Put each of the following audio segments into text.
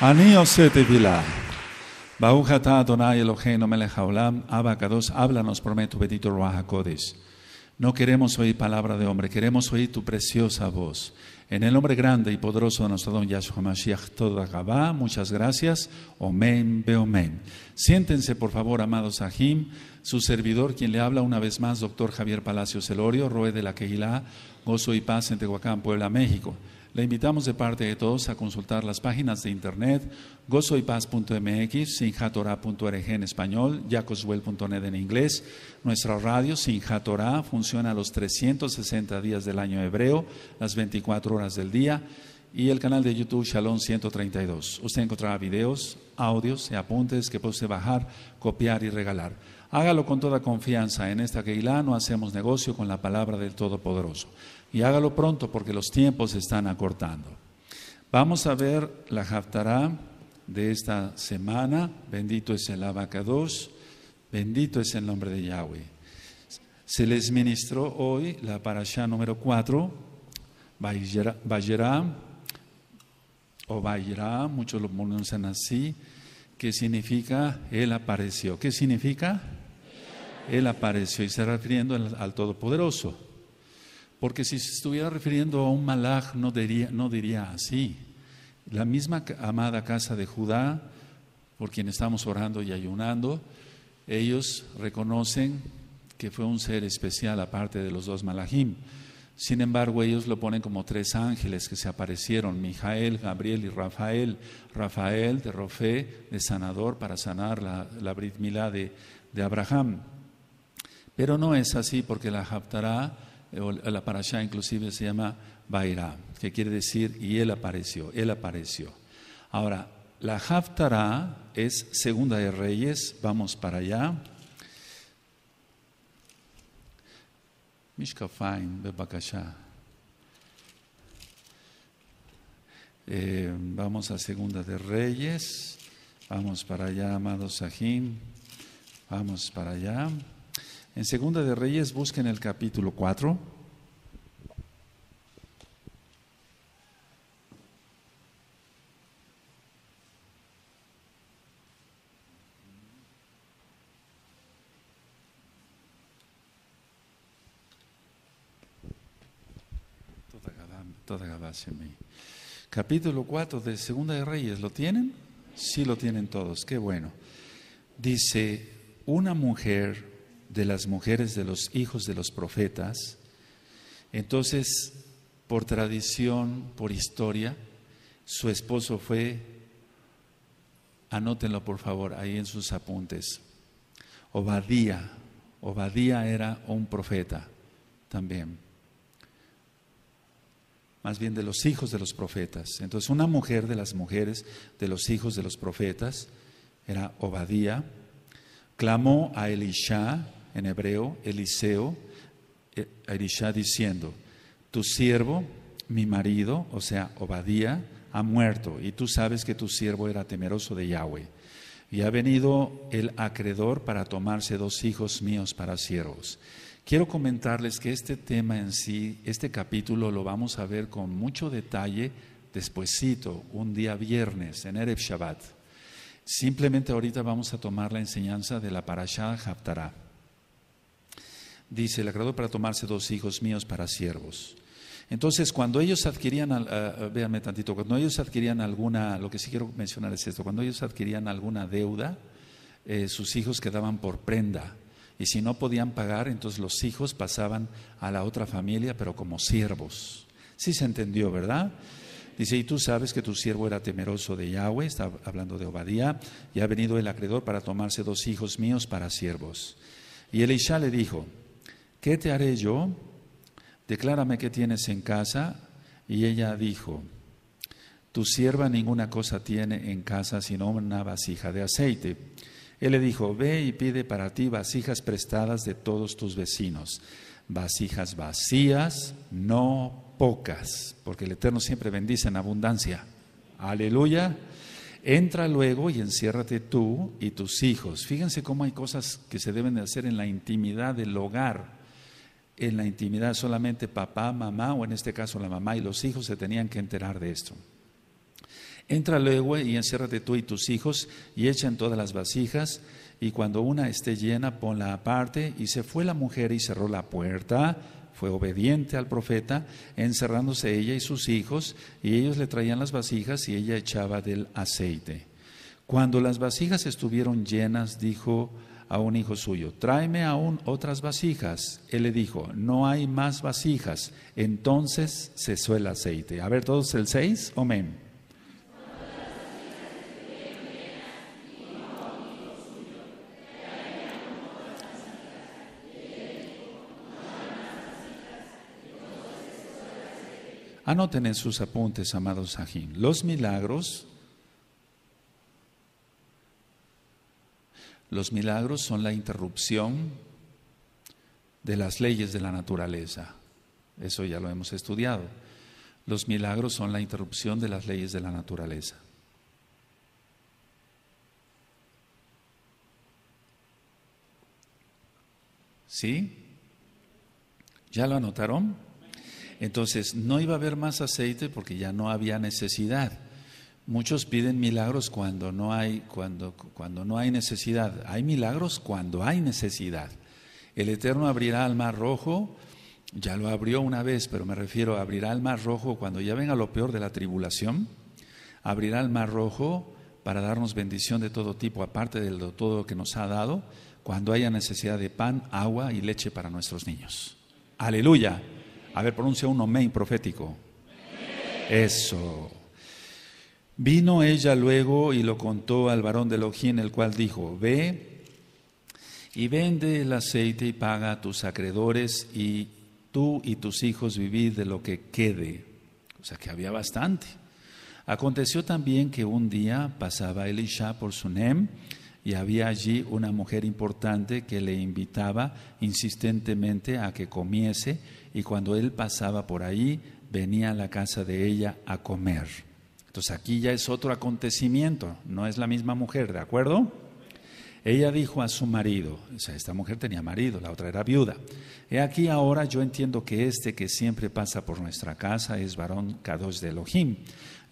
Aníos עושה תפילה. ברוך אתה אדוני אלוהינו háblanos bendito No queremos oír palabra de hombre, queremos oír tu preciosa voz. En el nombre grande y poderoso de nuestro don Yahshua Mashiach acaba. muchas gracias. Omen, beomen. Siéntense, por favor, amados ajim, Su servidor, quien le habla una vez más, doctor Javier Palacio Celorio, Roe de la Quejilá, Gozo y Paz en Tehuacán, Puebla, México. Le invitamos de parte de todos a consultar las páginas de internet gozoypaz.mx, sinjatora.org en español, yacoswell.ned en inglés. Nuestra radio Sinjatora, funciona los 360 días del año hebreo, las 24 horas del día y el canal de YouTube Shalom 132. Usted encontrará videos, audios y apuntes que puede bajar, copiar y regalar. Hágalo con toda confianza. En esta queila no hacemos negocio con la palabra del Todopoderoso. Y hágalo pronto porque los tiempos se están acortando. Vamos a ver la Haftará de esta semana. Bendito es el Abacados, bendito es el nombre de Yahweh. Se les ministró hoy la parashá número 4, Bayerá, o Bayerá, muchos lo pronuncian así, ¿Qué significa Él apareció. ¿Qué significa? Él apareció y se refiriendo al Todopoderoso. Porque si se estuviera refiriendo a un malach no diría, así. La misma amada casa de Judá, por quien estamos orando y ayunando, ellos reconocen que fue un ser especial aparte de los dos malajim. Sin embargo, ellos lo ponen como tres ángeles que se aparecieron, Mijael, Gabriel y Rafael. Rafael de Rofé, de sanador, para sanar la, la Brit de, Abraham. Pero no es así porque la Japtará, la parasha inclusive se llama Bairá, que quiere decir y él apareció, él apareció. Ahora, la haftara es Segunda de Reyes, vamos para allá. Mishkafain, eh, vamos a Segunda de Reyes, vamos para allá, amados Sahim, vamos para allá. En Segunda de Reyes busquen el capítulo 4. Capítulo 4 de Segunda de Reyes, ¿lo tienen? Sí lo tienen todos, qué bueno. Dice, una mujer de las mujeres de los hijos de los profetas, entonces, por tradición, por historia, su esposo fue, anótenlo por favor ahí en sus apuntes, Obadía. Obadía era un profeta también, más bien de los hijos de los profetas. Entonces, una mujer de las mujeres de los hijos de los profetas era Obadía, clamó a Elisha, en hebreo, Eliseo, eh, a diciendo, tu siervo, mi marido, o sea, Obadía, ha muerto y tú sabes que tu siervo era temeroso de Yahweh. Y ha venido el acreedor para tomarse dos hijos míos para siervos. Quiero comentarles que este tema en sí, este capítulo lo vamos a ver con mucho detalle despuesito, un día viernes, en Erev Shabbat. Simplemente ahorita vamos a tomar la enseñanza de la Parashah Haftarah dice, el acreedor para tomarse dos hijos míos para siervos. Entonces, cuando ellos adquirían, véame tantito, cuando ellos adquirían alguna, lo que sí quiero mencionar es esto, cuando ellos adquirían alguna deuda, eh, sus hijos quedaban por prenda. Y si no podían pagar, entonces los hijos pasaban a la otra familia, pero como siervos. Sí se entendió, ¿verdad? Dice, y tú sabes que tu siervo era temeroso de Yahweh, está hablando de Obadía, y ha venido el acreedor para tomarse dos hijos míos para siervos. Y Elisha le dijo, ¿qué te haré yo? Declárame qué tienes en casa. Y ella dijo, tu sierva ninguna cosa tiene en casa sino una vasija de aceite. Él le dijo, ve y pide para ti vasijas prestadas de todos tus vecinos, vasijas vacías, no pocas, porque el Eterno siempre bendice en abundancia. Aleluya. Entra luego y enciérrate tú y tus hijos. Fíjense cómo hay cosas que se deben de hacer en la intimidad del hogar en la intimidad, solamente papá, mamá o en este caso la mamá y los hijos se tenían que enterar de esto. Entra luego y enciérrate tú y tus hijos y echan todas las vasijas y cuando una esté llena ponla aparte y se fue la mujer y cerró la puerta, fue obediente al profeta, encerrándose ella y sus hijos y ellos le traían las vasijas y ella echaba del aceite. Cuando las vasijas estuvieron llenas, dijo a un hijo suyo, tráeme aún otras vasijas. Él le dijo, no hay más vasijas. Entonces se el aceite. A ver, todos el 6, amén. Anoten en sus apuntes, amados Sajín, los milagros Los milagros son la interrupción de las leyes de la naturaleza. Eso ya lo hemos estudiado. Los milagros son la interrupción de las leyes de la naturaleza. ¿Sí? ¿Ya lo anotaron? Entonces, no iba a haber más aceite porque ya no había necesidad. Muchos piden milagros cuando no hay, cuando, cuando no hay necesidad. Hay milagros cuando hay necesidad. El Eterno abrirá el mar rojo, ya lo abrió una vez, pero me refiero, abrirá el mar rojo cuando ya venga lo peor de la tribulación, abrirá el mar rojo para darnos bendición de todo tipo, aparte de todo lo que nos ha dado, cuando haya necesidad de pan, agua y leche para nuestros niños. Aleluya. A ver, pronuncia un amén profético. Eso. Vino ella luego y lo contó al varón de Elohim, el cual dijo, ve y vende el aceite y paga a tus acreedores y tú y tus hijos vivid de lo que quede. O sea que había bastante. Aconteció también que un día pasaba Elisha por Sunem y había allí una mujer importante que le invitaba insistentemente a que comiese y cuando él pasaba por ahí venía a la casa de ella a comer. Entonces aquí ya es otro acontecimiento, no es la misma mujer, ¿de acuerdo? Ella dijo a su marido, o sea, esta mujer tenía marido, la otra era viuda. He aquí ahora yo entiendo que este que siempre pasa por nuestra casa es varón Kadosh de Elohim.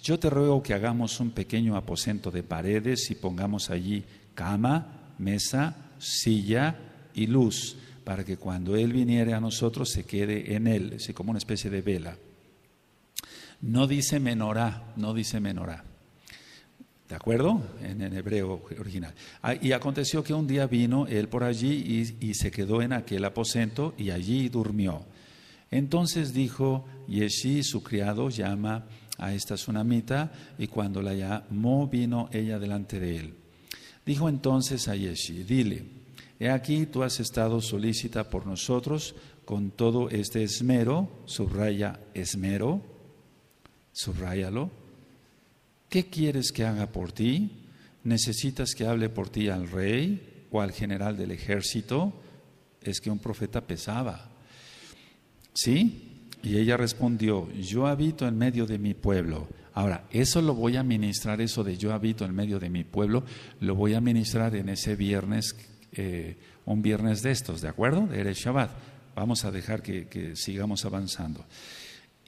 Yo te ruego que hagamos un pequeño aposento de paredes y pongamos allí cama, mesa, silla y luz, para que cuando él viniere a nosotros se quede en él, así como una especie de vela. No dice menorá, no dice menorá. ¿De acuerdo? En, hebreo original. Ah, y aconteció que un día vino él por allí y, se quedó en aquel aposento y allí durmió. Entonces dijo Yeshi, su criado, llama a esta tsunamita y cuando la llamó vino ella delante de él. Dijo entonces a Yeshi, dile, he aquí tú has estado solícita por nosotros con todo este esmero, subraya esmero, Subráyalo. ¿Qué quieres que haga por ti? ¿Necesitas que hable por ti al rey o al general del ejército? Es que un profeta pesaba. ¿Sí? Y ella respondió, yo habito en medio de mi pueblo. Ahora, eso lo voy a ministrar, eso de yo habito en medio de mi pueblo, lo voy a ministrar en ese viernes, eh, un viernes de estos, ¿de acuerdo? eres Shabbat. Vamos a dejar que sigamos avanzando.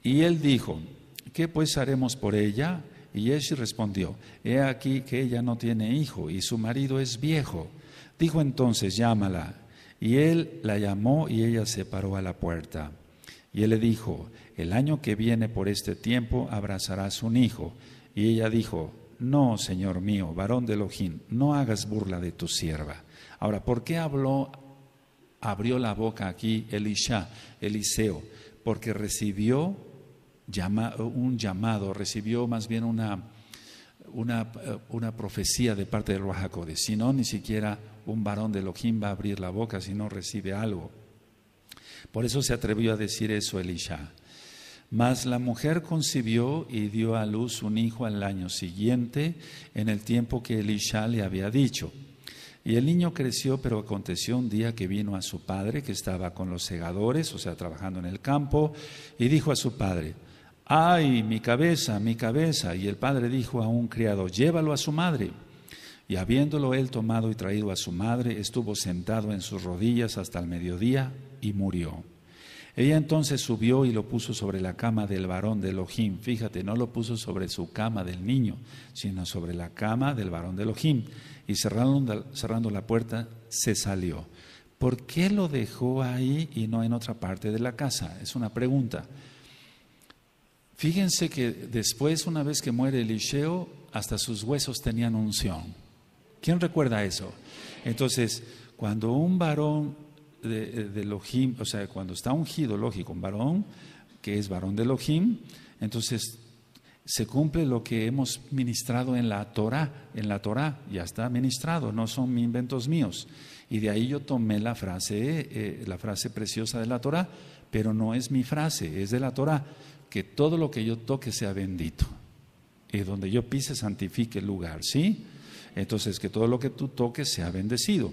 Y él dijo, ¿qué pues haremos por ella? Y Yeshi respondió, he aquí que ella no tiene hijo y su marido es viejo. Dijo entonces, llámala. Y él la llamó y ella se paró a la puerta. Y él le dijo, el año que viene por este tiempo abrazarás un hijo. Y ella dijo, no, señor mío, varón de Elohim, no hagas burla de tu sierva. Ahora, ¿por qué habló, abrió la boca aquí Elisha, Eliseo? Porque recibió un llamado, recibió más bien una, profecía de parte de Ruajacodes. Si no, ni siquiera un varón de Elohim va a abrir la boca si no recibe algo. Por eso se atrevió a decir eso Elisha. Mas la mujer concibió y dio a luz un hijo al año siguiente, en el tiempo que Elisha le había dicho. Y el niño creció, pero aconteció un día que vino a su padre, que estaba con los segadores, o sea, trabajando en el campo, y dijo a su padre, ay, mi cabeza, mi cabeza. Y el padre dijo a un criado, llévalo a su madre. Y habiéndolo él tomado y traído a su madre, estuvo sentado en sus rodillas hasta el mediodía y murió. Ella entonces subió y lo puso sobre la cama del varón de Elohim. Fíjate, no lo puso sobre su cama del niño, sino sobre la cama del varón de Elohim. Y cerrando, cerrando la puerta, se salió. ¿Por qué lo dejó ahí y no en otra parte de la casa? Es una pregunta. Fíjense que después, una vez que muere Eliseo, hasta sus huesos tenían unción. ¿Quién recuerda eso? Entonces, cuando un varón de, de Elohim, o sea, cuando está ungido, lógico, un varón que es varón de Elohim, entonces se cumple lo que hemos ministrado en la Torah, en la Torah ya está ministrado, no son inventos míos. Y de ahí yo tomé la frase, eh, la frase preciosa de la Torah, pero no es mi frase, es de la Torah que todo lo que yo toque sea bendito. Y donde yo pise, santifique el lugar, ¿sí? Entonces, que todo lo que tú toques sea bendecido.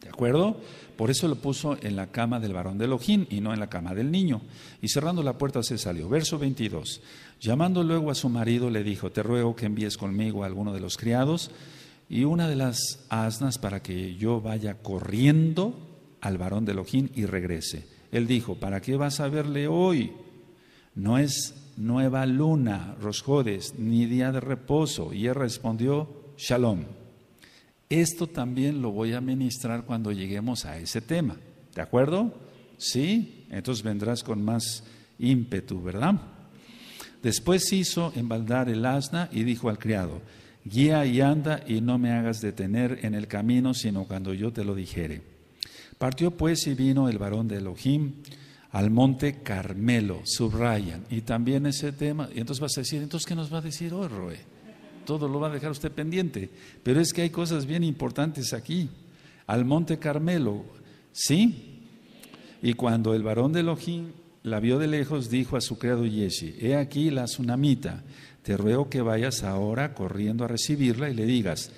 ¿De acuerdo? Por eso lo puso en la cama del varón de Elohim y no en la cama del niño. Y cerrando la puerta se salió. Verso 22. Llamando luego a su marido le dijo, te ruego que envíes conmigo a alguno de los criados y una de las asnas para que yo vaya corriendo al varón de Elohim y regrese. Él dijo, ¿para qué vas a verle hoy? no es nueva luna, Rosjodes, ni día de reposo. Y él respondió, Shalom. Esto también lo voy a ministrar cuando lleguemos a ese tema. ¿De acuerdo? Sí, entonces vendrás con más ímpetu, ¿verdad? Después hizo embaldar el asna y dijo al criado, guía y anda y no me hagas detener en el camino, sino cuando yo te lo dijere. Partió pues y vino el varón de Elohim, al monte Carmelo, subrayan, y también ese tema, y entonces vas a decir, entonces ¿qué nos va a decir hoy, Roe? Todo lo va a dejar usted pendiente, pero es que hay cosas bien importantes aquí, al monte Carmelo, ¿sí? Y cuando el varón de Elohim la vio de lejos, dijo a su criado Yeshi, he aquí la tsunamita, te ruego que vayas ahora corriendo a recibirla y le digas,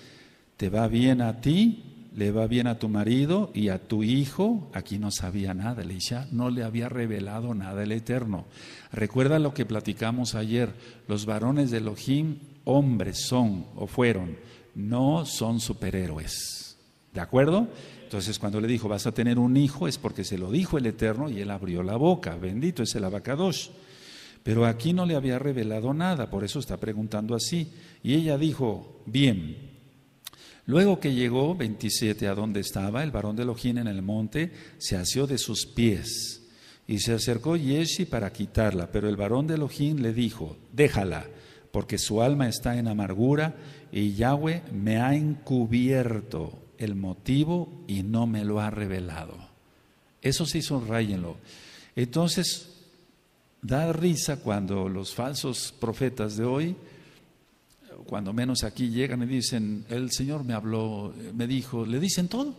¿te va bien a ti le va bien a tu marido y a tu hijo, aquí no sabía nada, Elisha ah, no le había revelado nada el Eterno. Recuerda lo que platicamos ayer, los varones de Elohim, hombres son o fueron, no son superhéroes. ¿De acuerdo? Entonces cuando le dijo, vas a tener un hijo, es porque se lo dijo el Eterno y él abrió la boca, bendito es el abacadosh. Pero aquí no le había revelado nada, por eso está preguntando así. Y ella dijo, bien, Luego que llegó, 27, a donde estaba el varón de Elohim en el monte, se asió de sus pies. Y se acercó Yeshi para quitarla, pero el varón de Elohim le dijo, déjala, porque su alma está en amargura y Yahweh me ha encubierto el motivo y no me lo ha revelado. Eso sí, sonráyenlo. Entonces, da risa cuando los falsos profetas de hoy cuando menos aquí llegan y dicen, el Señor me habló, me dijo, le dicen todo.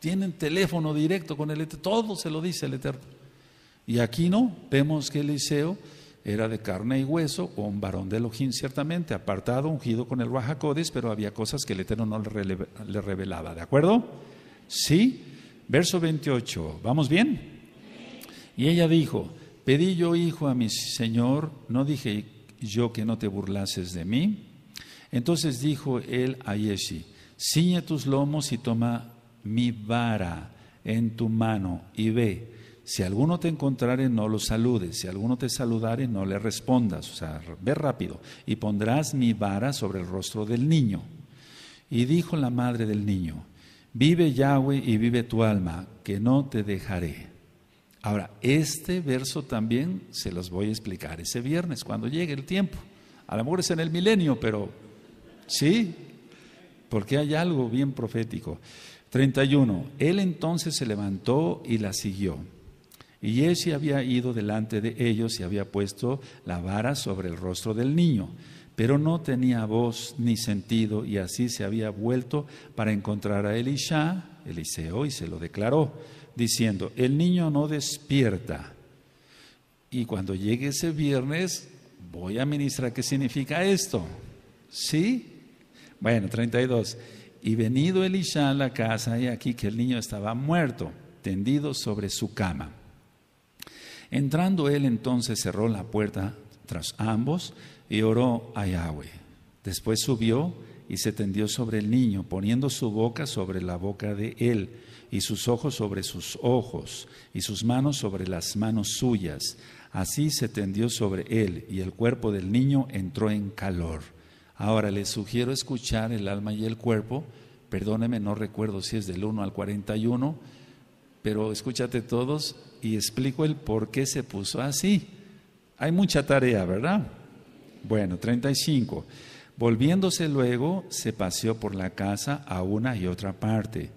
Tienen teléfono directo con el Eterno, todo se lo dice el Eterno. Y aquí no, vemos que Eliseo era de carne y hueso, o un varón de Elohim ciertamente, apartado, ungido con el Rajacodes, pero había cosas que el Eterno no le revelaba, ¿de acuerdo? Sí, verso 28, ¿vamos bien? Y ella dijo, pedí yo hijo a mi Señor, no dije yo que no te burlases de mí, entonces dijo él a Yeshi, ciñe tus lomos y toma mi vara en tu mano y ve. Si alguno te encontrare, no lo saludes. Si alguno te saludare, no le respondas. O sea, ve rápido. Y pondrás mi vara sobre el rostro del niño. Y dijo la madre del niño, vive Yahweh y vive tu alma, que no te dejaré. Ahora, este verso también se los voy a explicar ese viernes, cuando llegue el tiempo. A lo mejor es en el milenio, pero Sí, porque hay algo bien profético. 31. Él entonces se levantó y la siguió. Y ese había ido delante de ellos y había puesto la vara sobre el rostro del niño, pero no tenía voz ni sentido y así se había vuelto para encontrar a Elisha, Eliseo, y se lo declaró, diciendo, el niño no despierta. Y cuando llegue ese viernes, voy a ministrar qué significa esto. ¿Sí? Bueno, 32. Y venido Elisha a la casa, y aquí que el niño estaba muerto, tendido sobre su cama. Entrando él entonces cerró la puerta tras ambos y oró a Yahweh. Después subió y se tendió sobre el niño, poniendo su boca sobre la boca de él, y sus ojos sobre sus ojos, y sus manos sobre las manos suyas. Así se tendió sobre él, y el cuerpo del niño entró en calor. Ahora les sugiero escuchar el alma y el cuerpo. Perdóneme, no recuerdo si es del 1 al 41, pero escúchate todos y explico el por qué se puso así. Hay mucha tarea, ¿verdad? Bueno, 35. Volviéndose luego, se paseó por la casa a una y otra parte.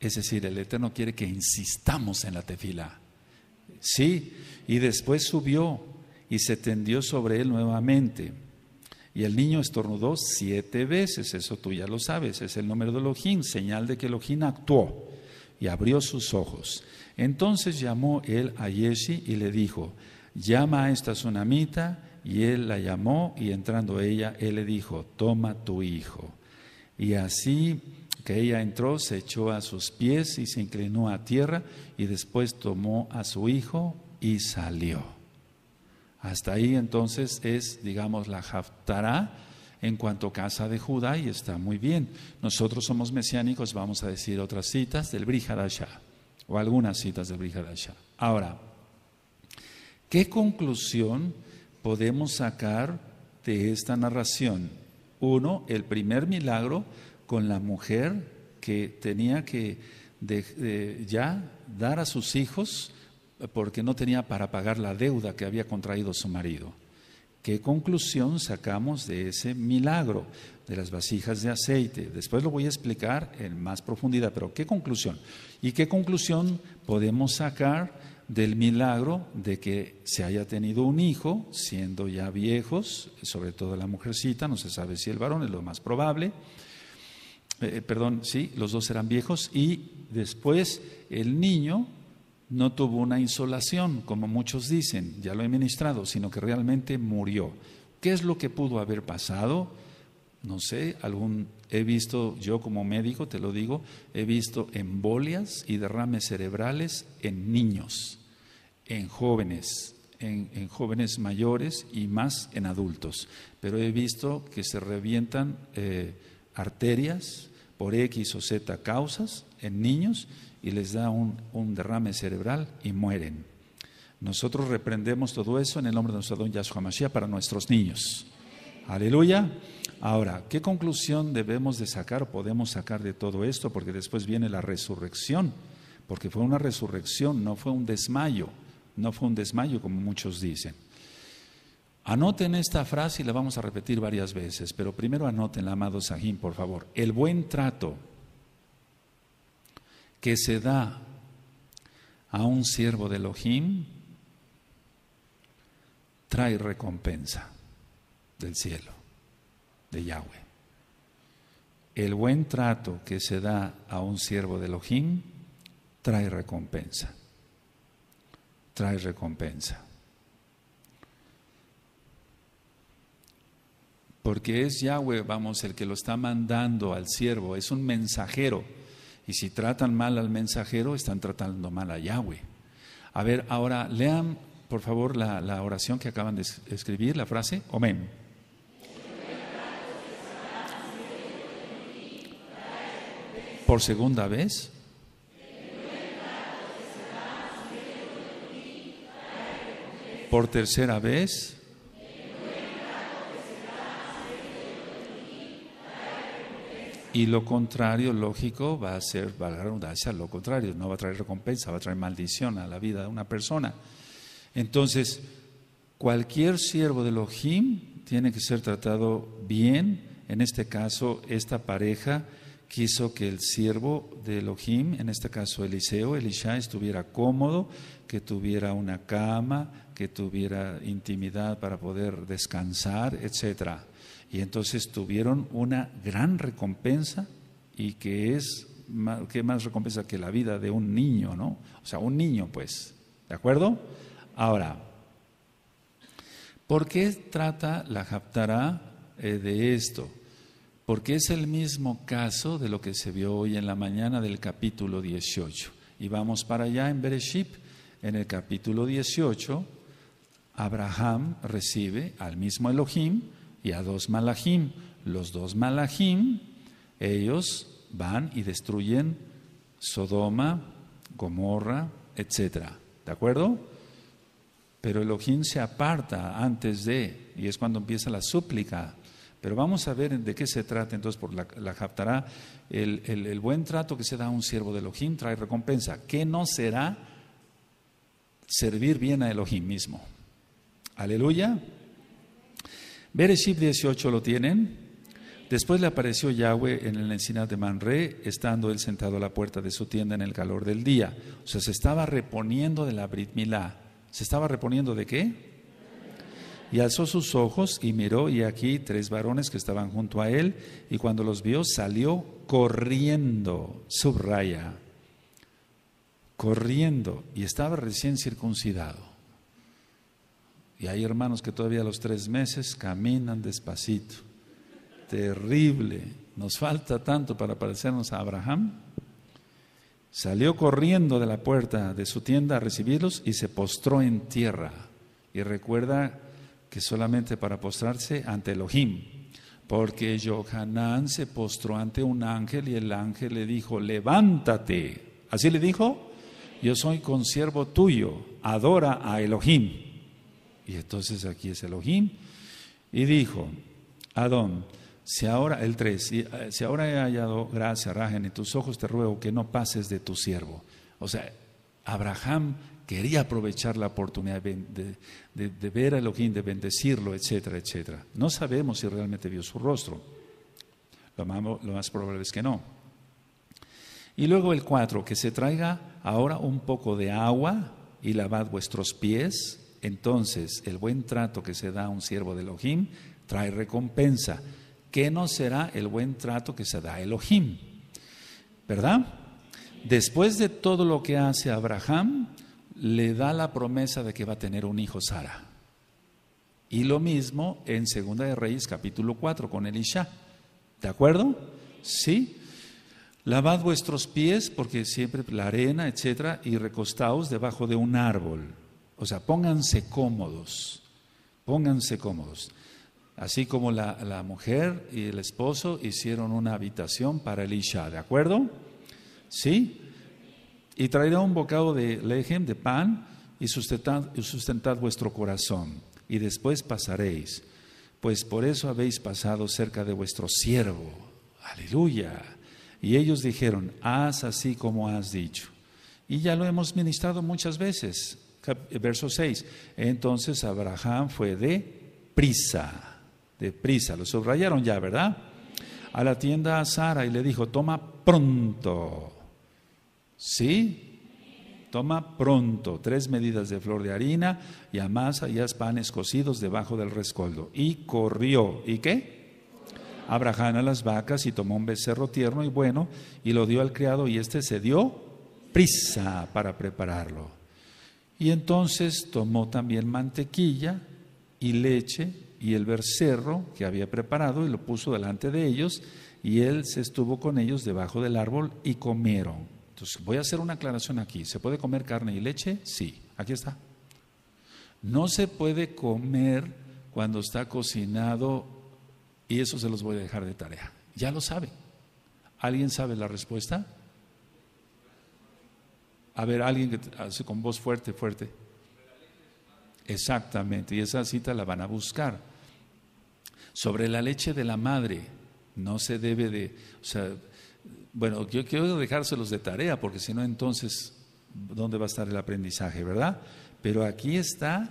Es decir, el Eterno quiere que insistamos en la tefila. Sí, y después subió y se tendió sobre él nuevamente y el niño estornudó siete veces, eso tú ya lo sabes, es el número de Elohim, señal de que Elohim actuó y abrió sus ojos. Entonces llamó él a Yeshi y le dijo, llama a esta tsunamita, y él la llamó y entrando ella, él le dijo, toma tu hijo. Y así que ella entró, se echó a sus pies y se inclinó a tierra y después tomó a su hijo y salió. Hasta ahí entonces es, digamos, la haftará en cuanto a casa de Judá y está muy bien. Nosotros somos mesiánicos, vamos a decir otras citas del Brijadashá o algunas citas del Brijadashá. Ahora, ¿qué conclusión podemos sacar de esta narración? Uno, el primer milagro con la mujer que tenía que ya dar a sus hijos porque no tenía para pagar la deuda que había contraído su marido. ¿Qué conclusión sacamos de ese milagro de las vasijas de aceite? Después lo voy a explicar en más profundidad, pero ¿qué conclusión? ¿Y qué conclusión podemos sacar del milagro de que se haya tenido un hijo, siendo ya viejos, sobre todo la mujercita, no se sabe si el varón es lo más probable? Eh, perdón, sí, los dos eran viejos y después el niño no tuvo una insolación, como muchos dicen, ya lo he ministrado, sino que realmente murió. ¿Qué es lo que pudo haber pasado? No sé, algún he visto yo como médico, te lo digo, he visto embolias y derrames cerebrales en niños, en jóvenes, en, jóvenes mayores y más en adultos. Pero he visto que se revientan eh, arterias por X o Z causas en niños y les da un, derrame cerebral y mueren. Nosotros reprendemos todo eso en el nombre de nuestro don Yahshua Mashiach para nuestros niños. Aleluya. Ahora, ¿qué conclusión debemos de sacar o podemos sacar de todo esto? Porque después viene la resurrección, porque fue una resurrección, no fue un desmayo, no fue un desmayo como muchos dicen. Anoten esta frase y la vamos a repetir varias veces, pero primero anoten, amado Sahim, por favor. El buen trato que se da a un siervo de Elohim trae recompensa del cielo, de Yahweh. El buen trato que se da a un siervo de Elohim trae recompensa, trae recompensa. Porque es Yahweh, vamos, el que lo está mandando al siervo, es un mensajero y si tratan mal al mensajero, están tratando mal a Yahweh. A ver, ahora lean, por favor, la, oración que acaban de escribir, la frase, amén. Por segunda vez. Por tercera vez Y lo contrario, lógico, va a ser, va a lo contrario, no va a traer recompensa, va a traer maldición a la vida de una persona. Entonces, cualquier siervo de Elohim tiene que ser tratado bien. En este caso, esta pareja quiso que el siervo de Elohim, en este caso Eliseo, Elisha, estuviera cómodo, que tuviera una cama, que tuviera intimidad para poder descansar, etcétera. Y entonces tuvieron una gran recompensa y que es, ¿qué más recompensa que la vida de un niño, no? O sea, un niño, pues. ¿De acuerdo? Ahora, ¿por qué trata la Japtara eh, de esto? Porque es el mismo caso de lo que se vio hoy en la mañana del capítulo 18. Y vamos para allá en Bereshit, en el capítulo 18, Abraham recibe al mismo Elohim, y a dos malahim, Los dos malahim, ellos van y destruyen Sodoma, Gomorra, etc. ¿De acuerdo? Pero Elohim se aparta antes de, y es cuando empieza la súplica. Pero vamos a ver de qué se trata entonces por la, la El, el, buen trato que se da a un siervo de Elohim trae recompensa. ¿Qué no será servir bien a Elohim mismo? Aleluya. Bereshit 18 lo tienen. Después le apareció Yahweh en el encina de Manré, estando él sentado a la puerta de su tienda en el calor del día. O sea, se estaba reponiendo de la Brit Milá. ¿Se estaba reponiendo de qué? Y alzó sus ojos y miró, y aquí tres varones que estaban junto a él, y cuando los vio salió corriendo, subraya, corriendo, y estaba recién circuncidado. Y hay hermanos que todavía a los tres meses caminan despacito. Terrible. Nos falta tanto para parecernos a Abraham. Salió corriendo de la puerta de su tienda a recibirlos y se postró en tierra. Y recuerda que solamente para postrarse ante Elohim, porque Johanán se postró ante un ángel y el ángel le dijo, levántate. Así le dijo, yo soy consiervo tuyo, adora a Elohim. Y entonces aquí es Elohim. Y dijo, Adón, si ahora, el 3, eh, si ahora he hallado gracia, Rajen, en tus ojos te ruego que no pases de tu siervo. O sea, Abraham quería aprovechar la oportunidad de, ver a Elohim, de bendecirlo, etcétera, etcétera. No sabemos si realmente vio su rostro. Lo más, lo más probable es que no. Y luego el 4, que se traiga ahora un poco de agua y lavad vuestros pies entonces el buen trato que se da a un siervo de Elohim trae recompensa. ¿Qué no será el buen trato que se da a Elohim? ¿Verdad? Después de todo lo que hace Abraham, le da la promesa de que va a tener un hijo Sara. Y lo mismo en Segunda de Reyes capítulo 4 con Elisha. ¿De acuerdo? Sí. Lavad vuestros pies, porque siempre la arena, etcétera, y recostaos debajo de un árbol. O sea, pónganse cómodos, pónganse cómodos. Así como la, mujer y el esposo hicieron una habitación para elisha ¿de acuerdo? ¿Sí? Y traerá un bocado de lejem, de pan, y sustentad, sustentad vuestro corazón, y después pasaréis, pues por eso habéis pasado cerca de vuestro siervo. Aleluya. Y ellos dijeron, haz así como has dicho. Y ya lo hemos ministrado muchas veces verso 6. Entonces Abraham fue de prisa, de prisa, lo subrayaron ya, ¿verdad? A la tienda a Sara y le dijo, toma pronto, ¿sí? Toma pronto tres medidas de flor de harina y amasa y haz panes cocidos debajo del rescoldo. Y corrió, ¿y qué? Abraham a las vacas y tomó un becerro tierno y bueno y lo dio al criado y este se dio prisa para prepararlo. Y entonces tomó también mantequilla y leche y el bercerro que había preparado y lo puso delante de ellos y él se estuvo con ellos debajo del árbol y comieron. Entonces voy a hacer una aclaración aquí. ¿Se puede comer carne y leche? Sí, aquí está. No se puede comer cuando está cocinado y eso se los voy a dejar de tarea. Ya lo saben. ¿Alguien sabe la respuesta? A ver, alguien que hace con voz fuerte, fuerte. Exactamente, y esa cita la van a buscar. Sobre la leche de la madre, no se debe de, o sea, bueno, yo quiero dejárselos de tarea, porque si no, entonces, ¿dónde va a estar el aprendizaje, verdad? Pero aquí está,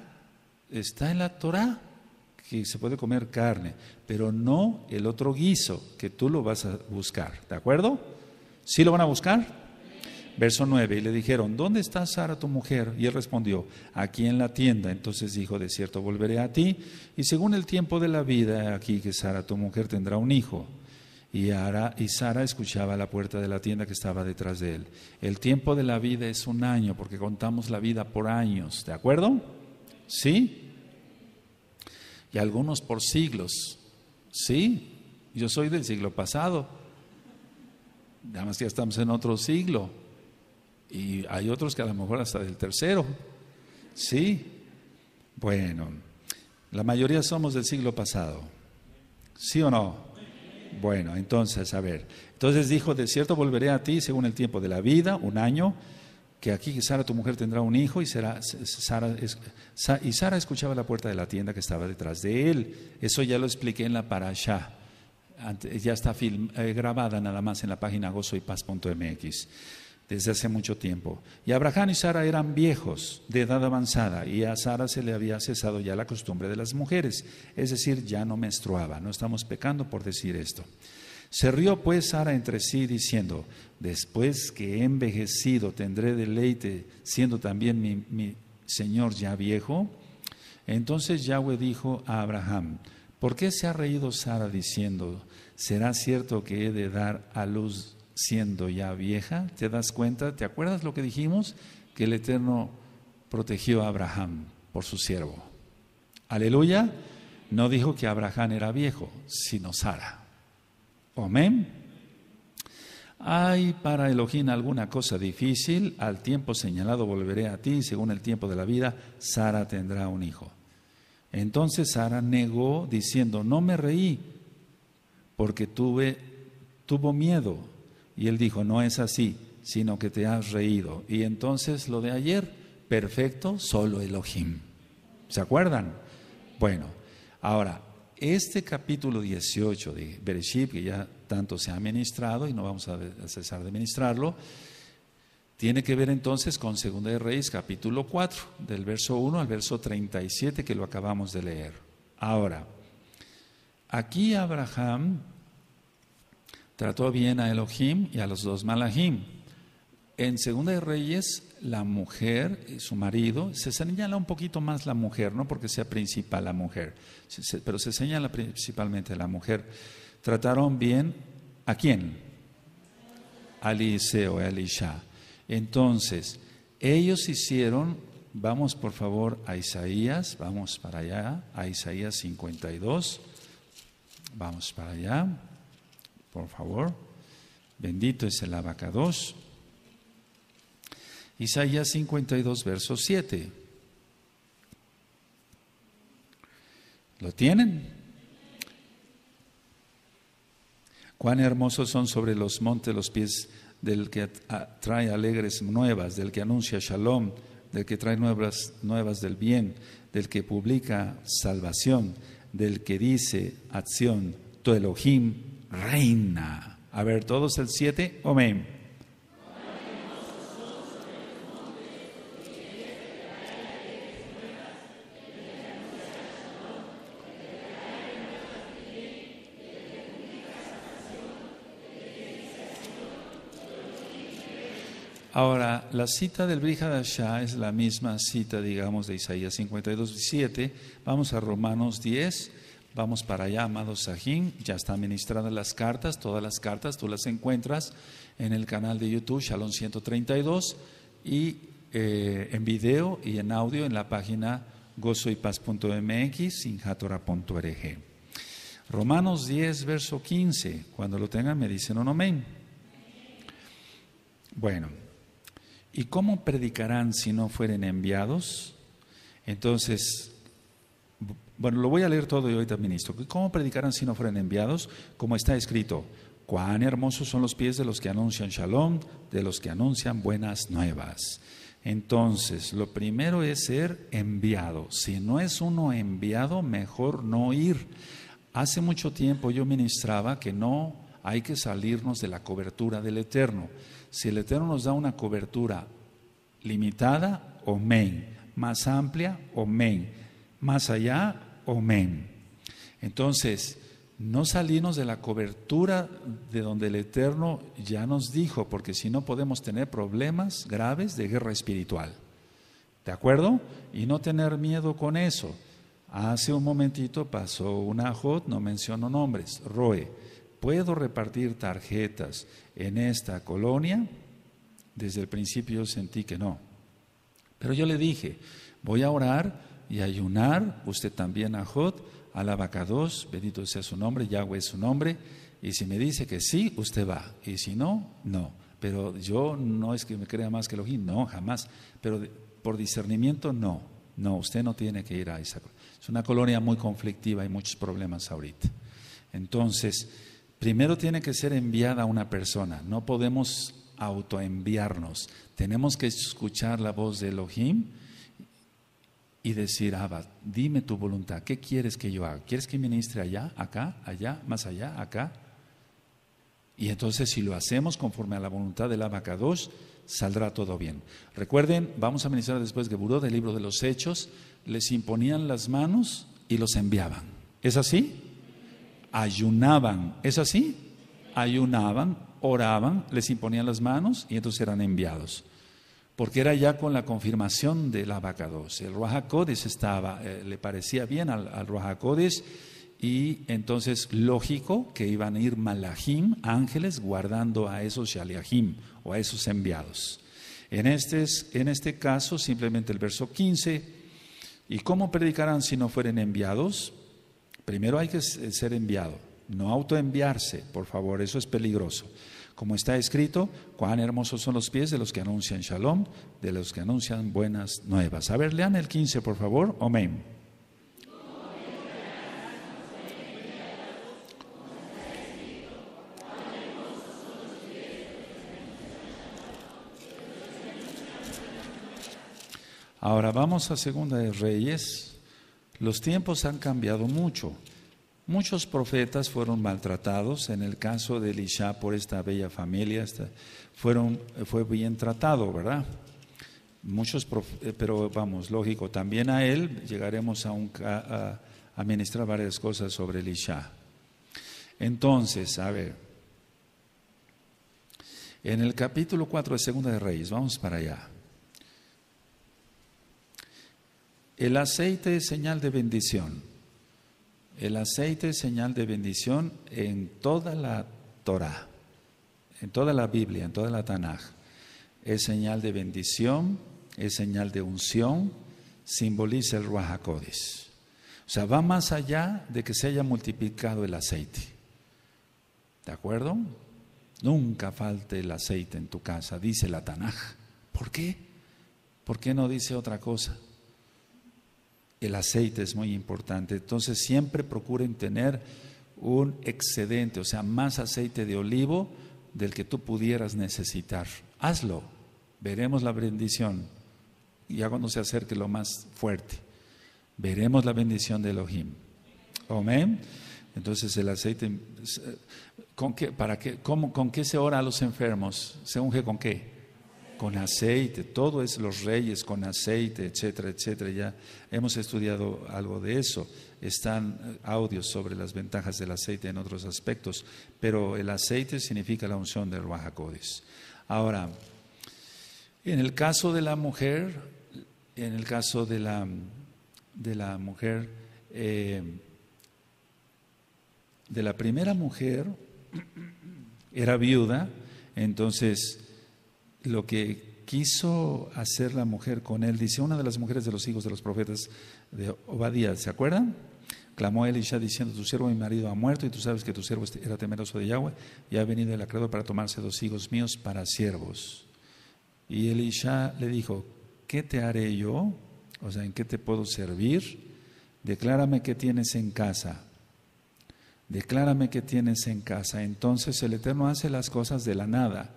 está en la Torah, que se puede comer carne, pero no el otro guiso, que tú lo vas a buscar, ¿de acuerdo? ¿Sí lo van a buscar? Verso 9, y le dijeron, ¿dónde está Sara tu mujer? Y él respondió, aquí en la tienda. Entonces dijo, de cierto volveré a ti, y según el tiempo de la vida, aquí que Sara tu mujer tendrá un hijo. Y, Sara escuchaba la puerta de la tienda que estaba detrás de él. El tiempo de la vida es un año, porque contamos la vida por años, ¿de acuerdo? ¿Sí? Y algunos por siglos, ¿sí? Yo soy del siglo pasado, que ya estamos en otro siglo. Y hay otros que a lo mejor hasta del tercero. ¿Sí? Bueno, la mayoría somos del siglo pasado. ¿Sí o no? Bueno, entonces, a ver. Entonces dijo, de cierto volveré a ti según el tiempo de la vida, un año, que aquí Sara, tu mujer, tendrá un hijo y, será, Sara, y Sara escuchaba la puerta de la tienda que estaba detrás de él. Eso ya lo expliqué en la parasha. Ya está film, eh, grabada nada más en la página gozoypaz.mx desde hace mucho tiempo. Y Abraham y Sara eran viejos, de edad avanzada, y a Sara se le había cesado ya la costumbre de las mujeres, es decir, ya no menstruaba. No estamos pecando por decir esto. Se rió pues Sara entre sí diciendo, después que he envejecido tendré deleite, siendo también mi, señor ya viejo. Entonces Yahweh dijo a Abraham, ¿por qué se ha reído Sara diciendo, será cierto que he de dar a luz siendo ya vieja, te das cuenta, ¿te acuerdas lo que dijimos? Que el Eterno protegió a Abraham por su siervo. Aleluya. No dijo que Abraham era viejo, sino Sara. Amén. Hay para Elohim alguna cosa difícil, al tiempo señalado volveré a ti, según el tiempo de la vida, Sara tendrá un hijo. Entonces Sara negó diciendo, no me reí, porque tuve, tuvo miedo y él dijo, no es así, sino que te has reído. Y entonces lo de ayer, perfecto, solo Elohim. ¿Se acuerdan? Bueno, ahora, este capítulo 18 de Bereshit, que ya tanto se ha ministrado y no vamos a cesar de ministrarlo, tiene que ver entonces con 2 de Reyes, capítulo 4, del verso 1 al verso 37 que lo acabamos de leer. Ahora, aquí Abraham Trató bien a Elohim y a los dos Malahim. En Segunda de Reyes, la mujer y eh, su marido, se señala un poquito más la mujer, no porque sea principal la mujer, pero se señala principalmente la mujer. Trataron bien a quién? A Eliseo, a Elisha. Entonces, ellos hicieron, vamos por favor a Isaías, vamos para allá, a Isaías 52, vamos para allá por favor. Bendito es el abacados. Isaías 52, verso 7. ¿Lo tienen? Cuán hermosos son sobre los montes los pies del que trae alegres nuevas, del que anuncia shalom, del que trae nuevas, nuevas del bien, del que publica salvación, del que dice acción, tu Elohim reina. A ver, todos el 7, amén. Ahora, la cita del Brihadashá es la misma cita, digamos, de Isaías 52, 7. Vamos a Romanos 10 Vamos para allá, amados Sajín. Ya están ministradas las cartas. Todas las cartas tú las encuentras en el canal de YouTube Shalom 132 y eh, en video y en audio en la página gozoypaz.mx sinjatora.org. Romanos 10, verso 15. Cuando lo tengan me dicen un amén. Bueno, ¿y cómo predicarán si no fueren enviados? Entonces, bueno, lo voy a leer todo y ahorita ministro. ¿Cómo predicarán si no fueron enviados? Como está escrito, cuán hermosos son los pies de los que anuncian shalom, de los que anuncian buenas nuevas. Entonces, lo primero es ser enviado. Si no es uno enviado, mejor no ir. Hace mucho tiempo yo ministraba que no hay que salirnos de la cobertura del Eterno. Si el Eterno nos da una cobertura limitada, o men Más amplia, o men más allá, amén. Entonces, no salimos de la cobertura de donde el Eterno ya nos dijo, porque si no podemos tener problemas graves de guerra espiritual. ¿De acuerdo? Y no tener miedo con eso. Hace un momentito pasó una hot, no menciono nombres, Roe. ¿Puedo repartir tarjetas en esta colonia? Desde el principio sentí que no. Pero yo le dije, voy a orar y ayunar, usted también, Ajot, alaba 2 bendito sea su nombre, Yahweh es su nombre, y si me dice que sí, usted va, y si no, no. Pero yo no es que me crea más que Elohim, no, jamás. Pero por discernimiento, no, no, usted no tiene que ir a esa. Es una colonia muy conflictiva, hay muchos problemas ahorita. Entonces, primero tiene que ser enviada una persona, no podemos autoenviarnos, tenemos que escuchar la voz de Elohim y decir, Abba, dime tu voluntad, ¿qué quieres que yo haga? ¿Quieres que ministre allá, acá, allá, más allá, acá? Y entonces si lo hacemos conforme a la voluntad del 2 saldrá todo bien. Recuerden, vamos a ministrar después buró del libro de los Hechos, les imponían las manos y los enviaban. ¿Es así? Ayunaban, ¿es así? Ayunaban, oraban, les imponían las manos y entonces eran enviados porque era ya con la confirmación de la 2 El Ruajacodes estaba, eh, le parecía bien al, al Ruajacodes, y entonces lógico que iban a ir malajim, ángeles, guardando a esos shaliahim o a esos enviados. En este, en este caso, simplemente el verso 15, ¿y cómo predicarán si no fueren enviados? Primero hay que ser enviado, no autoenviarse, por favor, eso es peligroso. Como está escrito, cuán hermosos son los pies de los que anuncian shalom, de los que anuncian buenas nuevas. A ver, lean el 15, por favor. Amén. Ahora vamos a Segunda de Reyes. Los tiempos han cambiado mucho. Muchos profetas fueron maltratados, en el caso de Elisha por esta bella familia, fueron, fue bien tratado, ¿verdad? Muchos, eh, pero vamos, lógico, también a él llegaremos a, un, a, a ministrar varias cosas sobre Elisha. Entonces, a ver, en el capítulo 4 de Segunda de Reyes, vamos para allá. El aceite es señal de bendición. El aceite es señal de bendición en toda la Torah, en toda la Biblia, en toda la Tanaj. Es señal de bendición, es señal de unción, simboliza el Ruajacodes. O sea, va más allá de que se haya multiplicado el aceite. ¿De acuerdo? Nunca falte el aceite en tu casa, dice la Tanaj. ¿Por qué? ¿Por qué no dice otra cosa? el aceite es muy importante. Entonces siempre procuren tener un excedente, o sea, más aceite de olivo del que tú pudieras necesitar. Hazlo, veremos la bendición. y Ya cuando se acerque lo más fuerte, veremos la bendición de Elohim. Amén. Entonces el aceite, eh, ¿con qué, para qué, cómo, ¿con qué se ora a los enfermos? ¿Se unge con qué? con aceite, todo es los reyes con aceite, etcétera, etcétera. Ya hemos estudiado algo de eso. Están eh, audios sobre las ventajas del aceite en otros aspectos, pero el aceite significa la unción del Ruajacodis. Ahora, en el caso de la mujer, en el caso de la, de la mujer, eh, de la primera mujer, era viuda, entonces lo que quiso hacer la mujer con él, dice una de las mujeres de los hijos de los profetas de Obadía, ¿se acuerdan? Clamó Elisha diciendo, tu siervo mi marido ha muerto y tú sabes que tu siervo este era temeroso de Yahweh y ha venido el acreedor para tomarse dos hijos míos para siervos. Y Elisha le dijo, ¿qué te haré yo? O sea, ¿en qué te puedo servir? Declárame qué tienes en casa. Declárame qué tienes en casa. Entonces el Eterno hace las cosas de la nada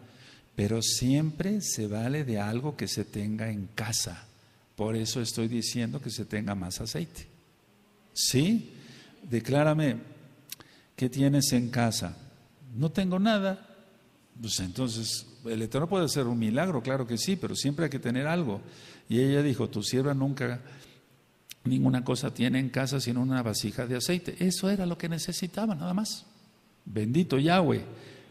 pero siempre se vale de algo que se tenga en casa. Por eso estoy diciendo que se tenga más aceite. ¿Sí? Declárame, ¿qué tienes en casa? No tengo nada. Pues entonces, el Eterno puede hacer un milagro, claro que sí, pero siempre hay que tener algo. Y ella dijo, tu sierva nunca ninguna cosa tiene en casa sino una vasija de aceite. Eso era lo que necesitaba, nada más. Bendito Yahweh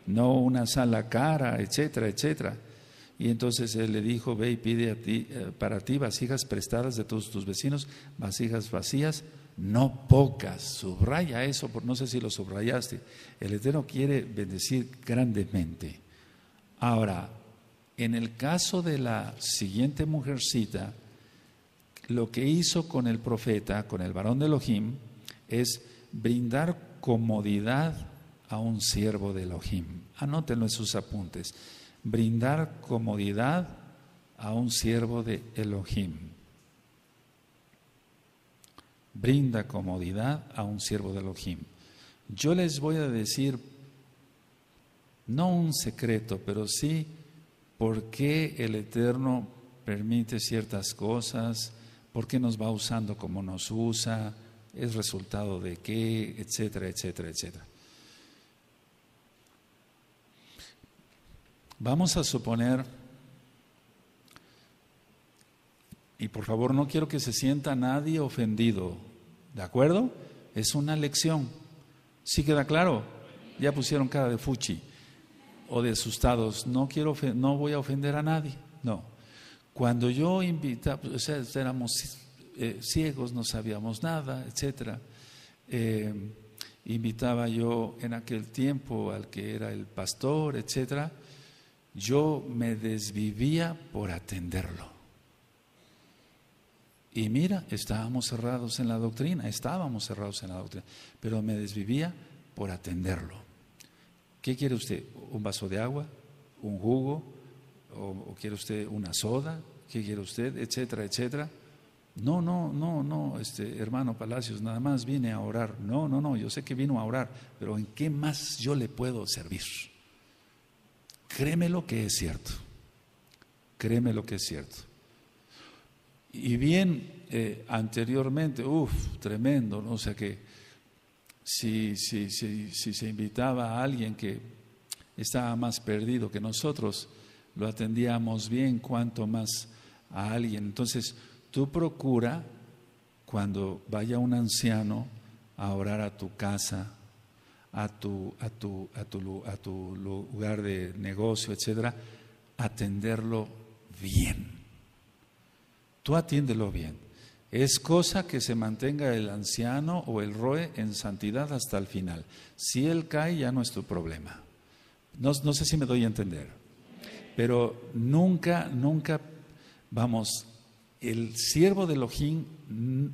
no una sala cara, etcétera, etcétera. Y entonces él le dijo, ve y pide a ti, eh, para ti vasijas prestadas de todos tus vecinos, vasijas vacías, no pocas. Subraya eso, por no sé si lo subrayaste. El Eterno quiere bendecir grandemente. Ahora, en el caso de la siguiente mujercita, lo que hizo con el profeta, con el varón de Elohim, es brindar comodidad a un siervo de Elohim. Anótenlo en sus apuntes. Brindar comodidad a un siervo de Elohim. Brinda comodidad a un siervo de Elohim. Yo les voy a decir, no un secreto, pero sí por qué el Eterno permite ciertas cosas, por qué nos va usando como nos usa, es resultado de qué, etcétera, etcétera, etcétera. Vamos a suponer, y por favor no quiero que se sienta nadie ofendido, ¿de acuerdo? Es una lección. ¿Sí queda claro? Ya pusieron cara de fuchi o de asustados. No, quiero, no voy a ofender a nadie. No. Cuando yo invitaba, pues, o sea, éramos eh, ciegos, no sabíamos nada, etcétera. Eh, invitaba yo en aquel tiempo al que era el pastor, etcétera, yo me desvivía por atenderlo. Y mira, estábamos cerrados en la doctrina, estábamos cerrados en la doctrina, pero me desvivía por atenderlo. ¿Qué quiere usted? ¿Un vaso de agua? ¿Un jugo? ¿O, quiere usted una soda? ¿Qué quiere usted? Etcétera, etcétera. No, no, no, no, este hermano Palacios, nada más vine a orar. No, no, no, yo sé que vino a orar, pero ¿en qué más yo le puedo servir? Créeme lo que es cierto. Créeme lo que es cierto. Y bien eh, anteriormente, uff, tremendo, ¿no? O sea que si, si se invitaba a alguien que estaba más perdido que nosotros, lo atendíamos bien, cuanto más a alguien. Entonces, tú procura, cuando vaya un anciano a orar a tu casa, a tu, a tu, a tu, lugar de negocio, etcétera, atenderlo bien. Tú atiéndelo bien. Es cosa que se mantenga el anciano o el roe en santidad hasta el final. Si él cae, ya no es tu problema. No, no sé si me doy a entender. Pero nunca, nunca, vamos, el siervo de Elohim,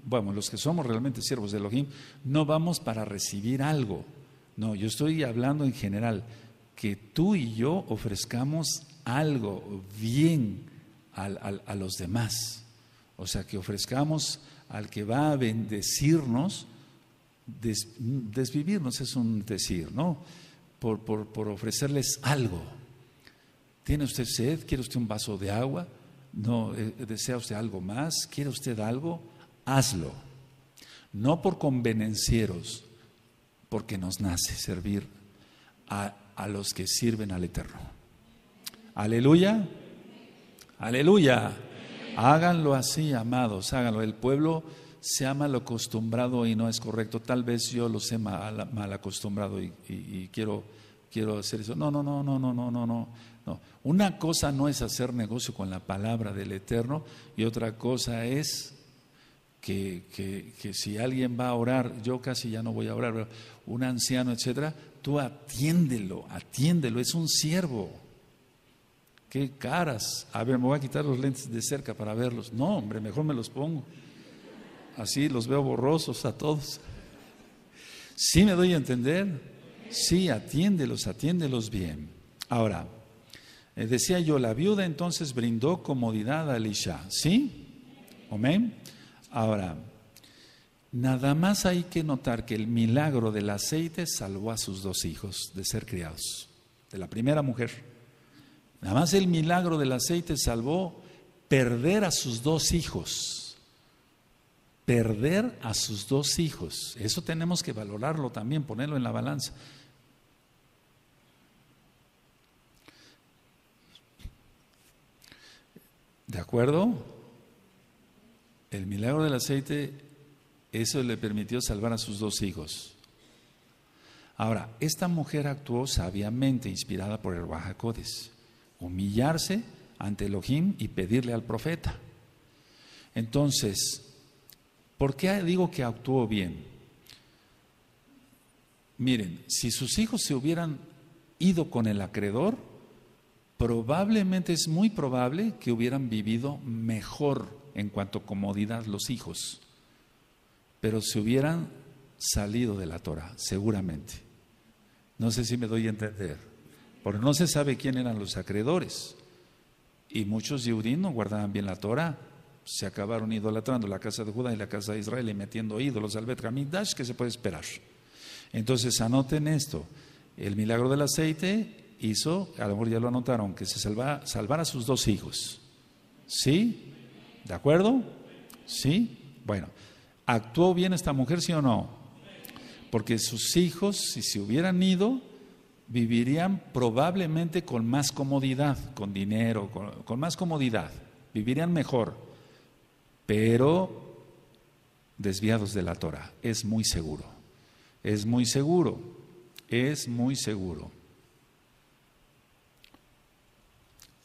bueno, los que somos realmente siervos de Elohim, no vamos para recibir algo. No, yo estoy hablando en general, que tú y yo ofrezcamos algo bien a, los demás. O sea, que ofrezcamos al que va a bendecirnos, desvivirnos es un decir, ¿no? Por, ofrecerles algo. ¿Tiene usted sed? ¿Quiere usted un vaso de agua? No, eh, ¿desea usted algo más? ¿Quiere usted algo? Hazlo. No por convenencieros, porque nos nace servir a, los que sirven al Eterno. Aleluya. Aleluya. Háganlo así, amados, háganlo. El pueblo se ha mal acostumbrado y no es correcto. Tal vez yo lo sé mal, acostumbrado y, quiero, quiero hacer eso. No, no, no, no, no, no, no, no. Una cosa no es hacer negocio con la palabra del Eterno y otra cosa es que, si alguien va a orar, yo casi ya no voy a orar, un anciano, etcétera, tú atiéndelo, atiéndelo, es un siervo. Qué caras. A ver, me voy a quitar los lentes de cerca para verlos. No, hombre, mejor me los pongo. Así los veo borrosos a todos. ¿Sí me doy a entender? Sí, atiéndelos, atiéndelos bien. Ahora, eh, decía yo, la viuda entonces brindó comodidad a Elisha, ¿sí? Amén. Ahora, nada más hay que notar que el milagro del aceite salvó a sus dos hijos de ser criados, de la primera mujer. Nada más el milagro del aceite salvó perder a sus dos hijos. Perder a sus dos hijos. Eso tenemos que valorarlo también, ponerlo en la balanza. ¿De acuerdo? El milagro del aceite, eso le permitió salvar a sus dos hijos. Ahora, esta mujer actuó sabiamente, inspirada por el Bajacodes, humillarse ante Elohim y pedirle al profeta. Entonces, ¿por qué digo que actuó bien? Miren, si sus hijos se hubieran ido con el acreedor, probablemente es muy probable que hubieran vivido mejor en cuanto a comodidad los hijos, pero se hubieran salido de la Torah, seguramente. No sé si me doy a entender, porque no se sabe quién eran los acreedores. Y muchos judíos no guardaban bien la Torah, se acabaron idolatrando la casa de Judá y la casa de Israel y metiendo ídolos al Bet Dash que se puede esperar. Entonces anoten esto, el milagro del aceite hizo, a lo mejor ya lo anotaron, que se salva, salvara a sus dos hijos. ¿Sí? ¿De acuerdo? ¿Sí? Bueno, ¿actuó bien esta mujer, sí o no? Porque sus hijos, si se hubieran ido, vivirían probablemente con más comodidad, con dinero, con, más comodidad, vivirían mejor, pero desviados de la Torah. Es muy seguro, es muy seguro, es muy seguro.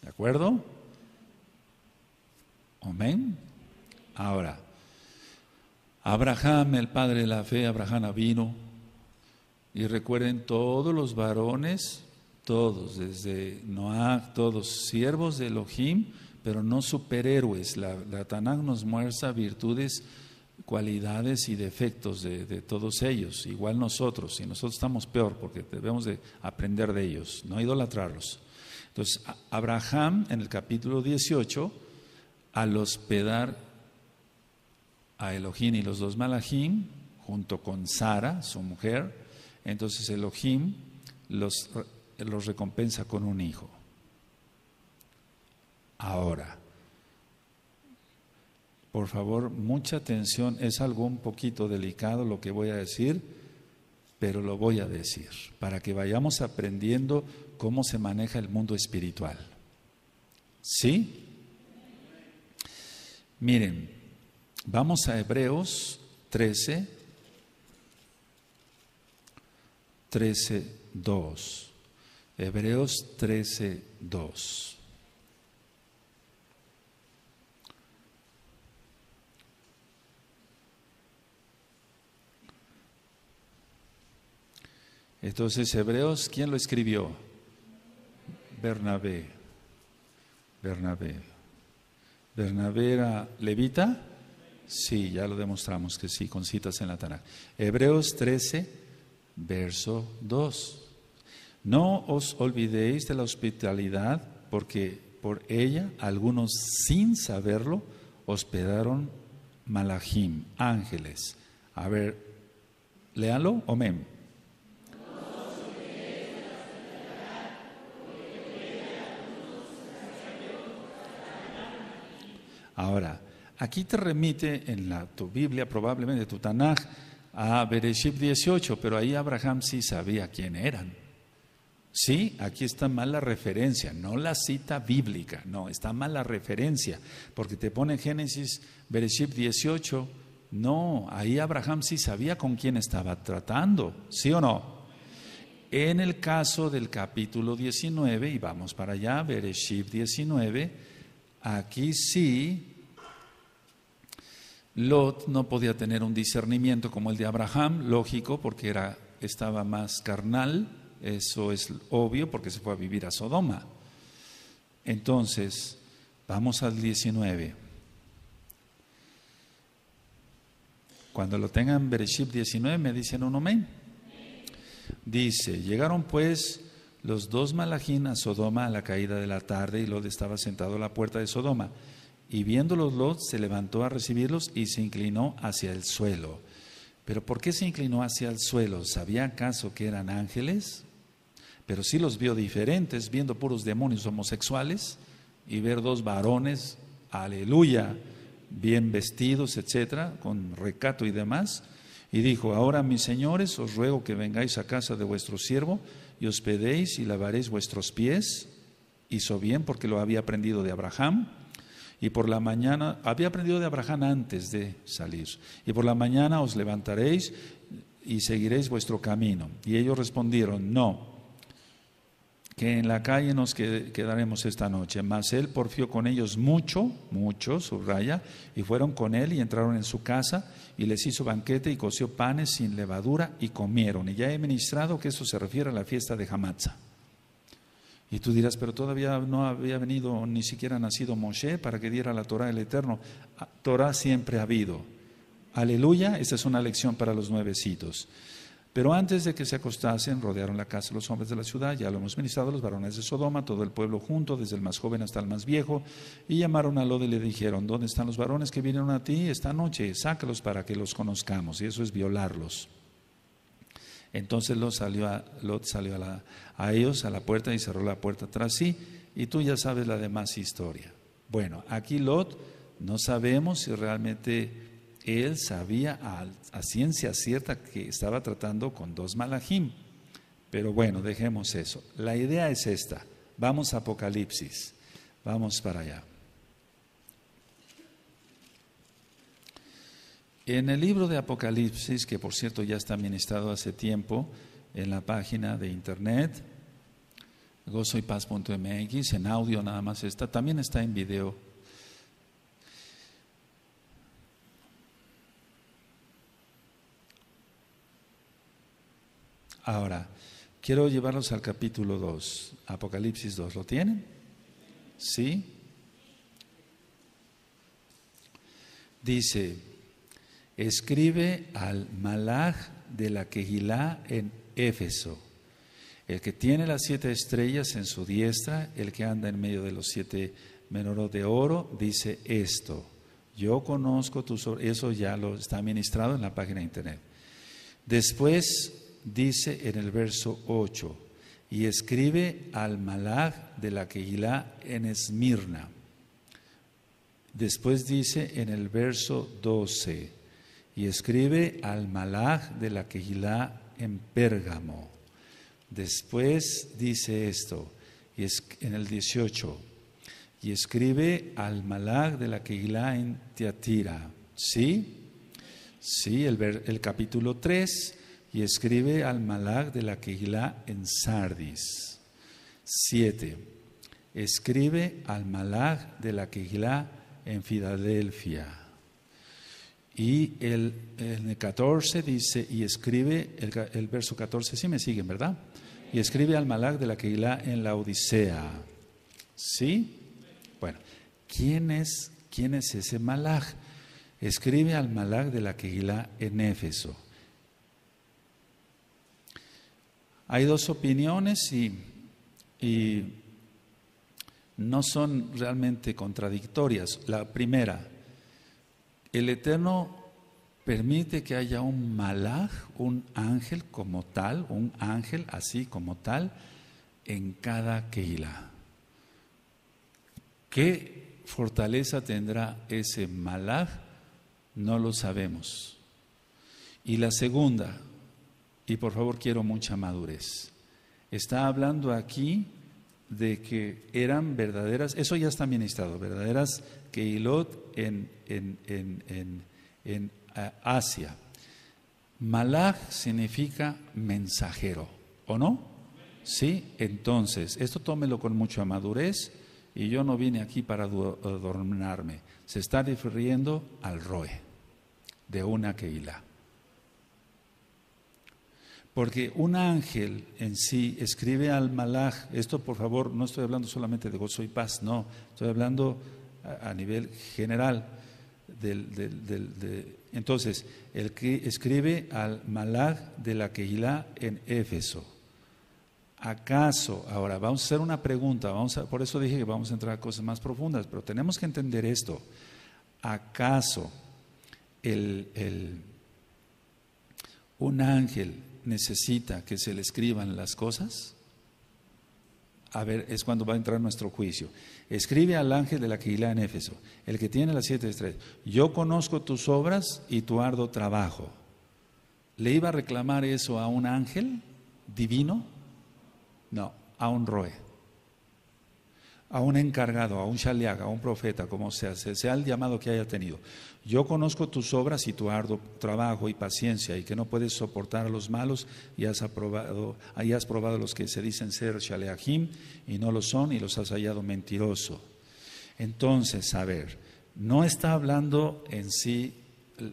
¿De acuerdo? Amén. Ahora, Abraham, el padre de la fe, Abraham vino. Y recuerden, todos los varones, todos, desde Noah, todos siervos de Elohim, pero no superhéroes. La, la nos muestra virtudes, cualidades y defectos de, de, todos ellos, igual nosotros. Y nosotros estamos peor porque debemos de aprender de ellos, no idolatrarlos. Entonces, Abraham, en el capítulo 18, al hospedar a Elohim y los dos Malahim, junto con Sara, su mujer, entonces Elohim los, los recompensa con un hijo. Ahora, por favor, mucha atención, es algo un poquito delicado lo que voy a decir, pero lo voy a decir, para que vayamos aprendiendo cómo se maneja el mundo espiritual. ¿Sí? Miren, vamos a Hebreos 13, 13, 2. Hebreos 13, 2. Entonces, Hebreos, ¿quién lo escribió? Bernabé. Bernabé. Bernabé levita. Sí, ya lo demostramos que sí, con citas en la Tanakh. Hebreos 13, verso 2. No os olvidéis de la hospitalidad, porque por ella algunos sin saberlo hospedaron malachim, ángeles. A ver, léalo, omen. Ahora, aquí te remite en la, tu Biblia, probablemente tu Tanaj, a Bereshit 18, pero ahí Abraham sí sabía quién eran. Sí, aquí está mal la referencia, no la cita bíblica, no, está mal la referencia, porque te pone Génesis, Bereshit 18, no, ahí Abraham sí sabía con quién estaba tratando, ¿sí o no? En el caso del capítulo 19, y vamos para allá, Bereshit 19, aquí sí Lot no podía tener un discernimiento como el de Abraham, lógico, porque era, estaba más carnal, eso es obvio, porque se fue a vivir a Sodoma. Entonces, vamos al 19. Cuando lo tengan Bereshit 19, me dicen un amén. Dice, llegaron pues los dos malajín a Sodoma a la caída de la tarde y Lot estaba sentado a la puerta de Sodoma. Y viéndolos Lot, se levantó a recibirlos y se inclinó hacia el suelo. Pero ¿por qué se inclinó hacia el suelo? ¿Sabía acaso que eran ángeles? Pero sí los vio diferentes, viendo puros demonios homosexuales y ver dos varones, aleluya, bien vestidos, etcétera, con recato y demás. Y dijo, ahora mis señores, os ruego que vengáis a casa de vuestro siervo y os pedéis y lavaréis vuestros pies. Hizo bien porque lo había aprendido de Abraham. Y por la mañana, había aprendido de Abraham antes de salir, y por la mañana os levantaréis y seguiréis vuestro camino. Y ellos respondieron, no, que en la calle nos quedaremos esta noche. Mas él porfió con ellos mucho, mucho, su raya, y fueron con él y entraron en su casa y les hizo banquete y coció panes sin levadura y comieron. Y ya he ministrado que eso se refiere a la fiesta de Hamatza. Y tú dirás, pero todavía no había venido, ni siquiera nacido Moshe para que diera la Torah el Eterno. Ah, Torah siempre ha habido. Aleluya, esta es una lección para los nuevecitos. Pero antes de que se acostasen, rodearon la casa los hombres de la ciudad, ya lo hemos ministrado, los varones de Sodoma, todo el pueblo junto, desde el más joven hasta el más viejo, y llamaron a Lod y le dijeron, ¿dónde están los varones que vinieron a ti esta noche? Sácalos para que los conozcamos, y eso es violarlos. Entonces Lot salió, a, ellos a la puerta y cerró la puerta tras sí. Y tú ya sabes la demás historia. Bueno, aquí Lot no sabemos si realmente él sabía a, ciencia cierta que estaba tratando con dos malajim. Pero bueno, dejemos eso. La idea es esta. Vamos a Apocalipsis. Vamos para allá. En el libro de Apocalipsis, que por cierto ya está ministrado hace tiempo en la página de internet, gozoypaz.mx, en audio nada más está, también está en video. Ahora, quiero llevarlos al capítulo 2, Apocalipsis 2, ¿lo tienen? Sí. Dice, escribe al Malaj de la Kehilá en Éfeso, el que tiene las siete estrellas en su diestra, el que anda en medio de los siete menores de oro, dice esto. Yo conozco tus eso ya lo está ministrado en la página de internet. Después dice en el verso 8, y escribe al Malaj de la quejilá en Esmirna. Después dice en el verso 12, y escribe al Malag de la Kehilá en Pérgamo. Después dice esto, y es, en el 18, y escribe al Malag de la Kehilá en Tiatira. ¿Sí? Sí, el, el capítulo 3, y escribe al Malag de la Kehilá en Sardis. 7. Escribe al Malag de la Kehilá en Filadelfia. Y el, 14 dice, y escribe, el, verso 14, sí me siguen, ¿verdad? Y escribe al malag de la Keilah en la Odisea. ¿Sí? Bueno, ¿quién es, quién es ese Malak? Escribe al Malak de la Keilah en Éfeso. Hay dos opiniones y, y no son realmente contradictorias. La primera, el Eterno permite que haya un malaj, un ángel como tal, un ángel así como tal, en cada Keilah. ¿Qué fortaleza tendrá ese malaj? No lo sabemos. Y la segunda, y por favor quiero mucha madurez, está hablando aquí de que eran verdaderas, eso ya está ministrado, verdaderas Keilot en, en, en eh, Asia. Malach significa mensajero, ¿o no? Sí, entonces, esto tómelo con mucha madurez y yo no vine aquí para adornarme. Se está refiriendo al Roe, de una Keilah. Porque un ángel en sí escribe al malaj, esto por favor, no estoy hablando solamente de gozo y paz, no, estoy hablando a, nivel general. Del, de, entonces, el que escribe al malaj de la Keilah en Éfeso. ¿Acaso, ahora vamos a hacer una pregunta, vamos por eso dije que vamos a entrar a cosas más profundas, pero tenemos que entender esto. ¿Acaso el, un ángel necesita que se le escriban las cosas, a ver, es cuando va a entrar nuestro juicio. Escribe al ángel de la Quilá en Éfeso, el que tiene las siete estrellas. Yo conozco tus obras y tu arduo trabajo. ¿Le iba a reclamar eso a un ángel divino? No, a un roe a un encargado, a un shaliag, a un profeta, como sea, sea el llamado que haya tenido. Yo conozco tus obras y tu arduo trabajo y paciencia y que no puedes soportar a los malos y has, aprobado, ahí has probado los que se dicen ser shaleahim y no lo son y los has hallado mentiroso. Entonces, a ver, no está hablando en sí,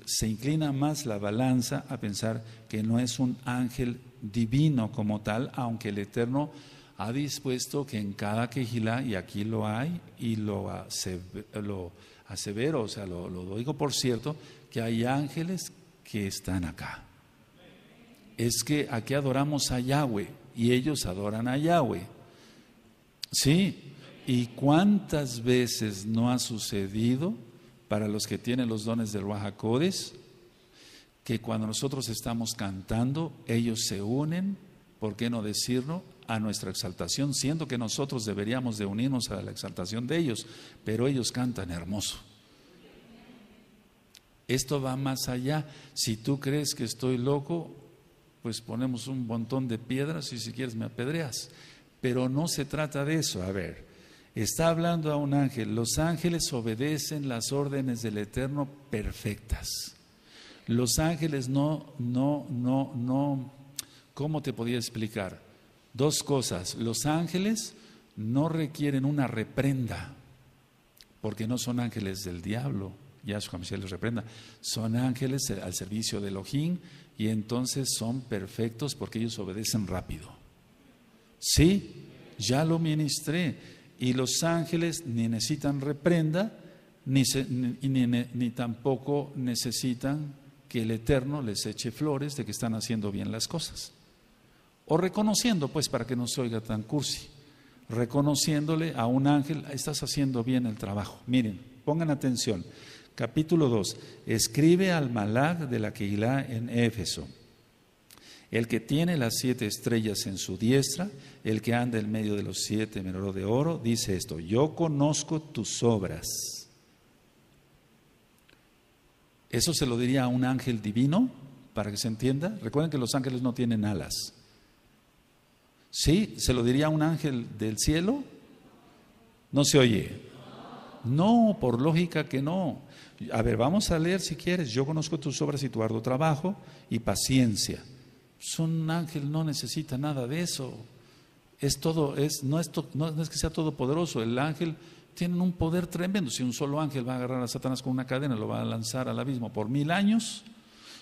se inclina más la balanza a pensar que no es un ángel divino como tal, aunque el Eterno ha dispuesto que en cada quejila, y aquí lo hay, y lo, asevero, lo o sea, lo, lo digo por cierto, que hay ángeles que están acá. Es que aquí adoramos a Yahweh y ellos adoran a Yahweh. Sí, ¿y cuántas veces no ha sucedido para los que tienen los dones del Wahakodes? que cuando nosotros estamos cantando, ellos se unen, ¿por qué no decirlo?, a nuestra exaltación, siendo que nosotros deberíamos de unirnos a la exaltación de ellos, pero ellos cantan hermoso. Esto va más allá. Si tú crees que estoy loco, pues ponemos un montón de piedras y si quieres me apedreas. Pero no se trata de eso. A ver, está hablando a un ángel. Los ángeles obedecen las órdenes del Eterno perfectas. Los ángeles no, no, no, no, ¿cómo te podía explicar? Dos cosas, los ángeles no requieren una reprenda, porque no son ángeles del diablo, ya su Mashiach les reprenda, son ángeles al servicio de ojín y entonces son perfectos porque ellos obedecen rápido. Sí, ya lo ministré y los ángeles ni necesitan reprenda ni tampoco necesitan que el Eterno les eche flores de que están haciendo bien las cosas. O reconociendo, pues, para que no se oiga tan cursi, reconociéndole a un ángel, estás haciendo bien el trabajo. Miren, pongan atención. Capítulo 2. Escribe al malag de la Keilah en Éfeso. El que tiene las siete estrellas en su diestra, el que anda en medio de los siete menores de oro, dice esto, yo conozco tus obras. Eso se lo diría a un ángel divino, para que se entienda. Recuerden que los ángeles no tienen alas. ¿Sí? ¿Se lo diría un ángel del cielo? No se oye. No, por lógica que no. A ver, vamos a leer si quieres. Yo conozco tus obras y tu arduo trabajo y paciencia. Pues un ángel no necesita nada de eso. Es todo, es, no, es no, es que sea todopoderoso. El ángel tiene un poder tremendo. Si un solo ángel va a agarrar a Satanás con una cadena, lo va a lanzar al abismo por mil años.